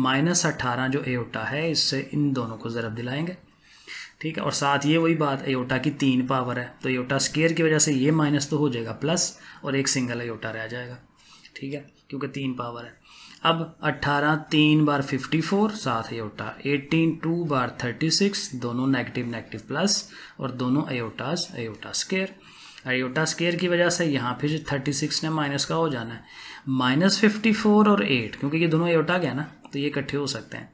माइनस अट्ठारह जो एयोटा है इससे इन दोनों को ज़रब दिलाएंगे ठीक है और साथ ये वही बात एयोटा की तीन पावर है तो एयोटा स्केयर की वजह से ये माइनस तो हो जाएगा प्लस और एक सिंगल एयोटा रह जाएगा ठीक है क्योंकि तीन पावर है अब 18 तीन बार 54 साथ एयोटा 18 टू बार 36 दोनों नेगेटिव नेगेटिव प्लस और दोनों iotas iota square iota square की वजह से यहाँ फिर 36 ने माइनस का हो जाना है माइनस फिफ्टी और 8 क्योंकि ये दोनों एयोटा गया ना तो ये इकट्ठे हो सकते हैं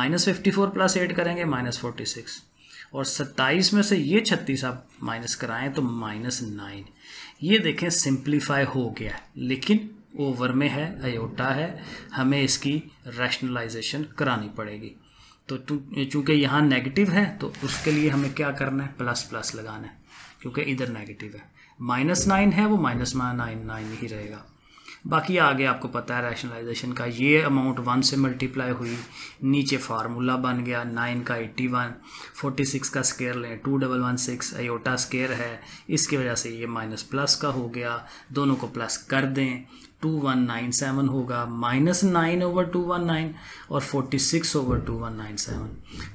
माइनस फिफ्टी प्लस एट करेंगे माइनस फोर्टी सिक्स और 27 में से ये 36 आप माइनस कराएं तो माइनस नाइन ये देखें सिंप्लीफाई हो गया है लेकिन ओवर में है अयोटा है हमें इसकी रैशनलाइजेशन करानी पड़ेगी तो चूंकि यहाँ नेगेटिव है तो उसके लिए हमें क्या करना है प्लस प्लस लगाना है क्योंकि इधर नेगेटिव है माइनस नाइन है वो माइनस नाइन नाइन ही रहेगा बाकी आगे आपको पता है रैशनलाइजेशन का ये अमाउंट वन से मल्टीप्लाई हुई नीचे फार्मूला बन गया नाइन का एट्टी वन फोर्टी सिक्स का स्केयर लें two double one six iota square है इसकी वजह से ये माइनस प्लस का हो गया दोनों को प्लस कर दें टू वन नाइन सेवन होगा minus nine over two one nine और forty six over two one nine seven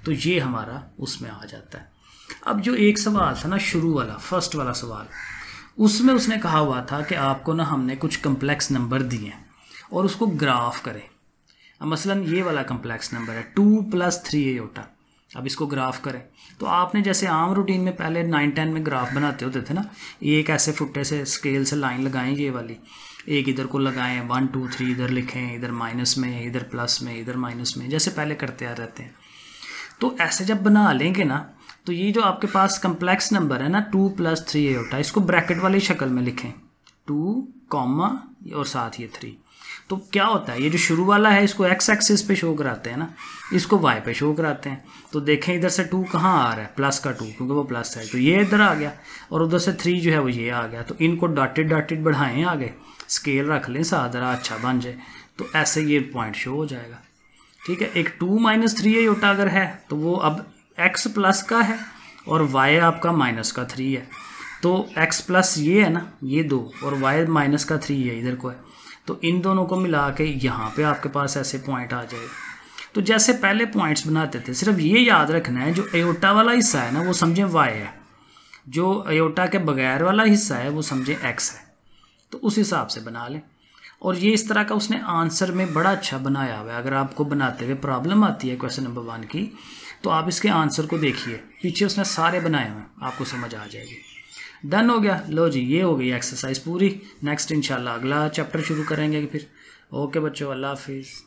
तो ये हमारा उसमें आ जाता है अब जो एक सवाल था ना शुरू वाला फर्स्ट वाला सवाल उसमें उसने कहा हुआ था कि आपको ना हमने कुछ कम्प्लेक्स नंबर दिए हैं और उसको ग्राफ करें अब मसलन ये वाला कम्प्लेक्स नंबर है टू प्लस थ्री एटा अब इसको ग्राफ करें तो आपने जैसे आम रूटीन में पहले नाइन टेन में ग्राफ बनाते होते थे ना एक ऐसे फुट्टे से स्केल से लाइन लगाएं ये वाली एक इधर को लगाएं वन टू थ्री इधर लिखें इधर माइनस में इधर प्लस में इधर माइनस में जैसे पहले करते आ रहते हैं तो ऐसे जब बना लेंगे ना तो ये जो आपके पास कम्प्लेक्स नंबर है ना टू प्लस थ्री एटा इसको ब्रैकेट वाली शक्ल में लिखें टू कॉमा और साथ ये थ्री तो क्या होता है ये जो शुरू वाला है इसको एक्स एक्सिस पे शो कराते हैं ना इसको वाई पे शो कराते हैं तो देखें इधर से टू कहाँ आ रहा है प्लस का टू क्योंकि वो प्लस है तो ये इधर आ गया और उधर से थ्री जो है वो ये आ गया तो इनको डॉटेड डॉटेड बढ़ाएं आगे स्केल रख लें सा अच्छा बन जाए तो ऐसे ये पॉइंट शो हो जाएगा ठीक है एक टू माइनस थ्री ए अगर है तो वो अब एक्स प्लस का है और वाई आपका माइनस का थ्री है तो एक्स प्लस ये है ना ये दो और वाई माइनस का थ्री है इधर को है तो इन दोनों को मिला के यहाँ पे आपके पास ऐसे पॉइंट आ जाएगा तो जैसे पहले पॉइंट्स बनाते थे सिर्फ ये याद रखना है जो एयोटा वाला हिस्सा है ना वो समझें वाई है जो एयोटा के बगैर वाला हिस्सा है वो समझें एक्स है तो उस हिसाब से बना लें और ये इस तरह का उसने आंसर में बड़ा अच्छा बनाया हुआ है अगर आपको बनाते हुए प्रॉब्लम आती है क्वेश्चन नंबर वन की तो आप इसके आंसर को देखिए पीछे उसने सारे बनाए हुए आपको समझ आ जाएगी डन हो गया लो जी ये हो गई एक्सरसाइज पूरी नेक्स्ट इंशाल्लाह अगला चैप्टर शुरू करेंगे फिर ओके बच्चों अल्लाह हाफिज़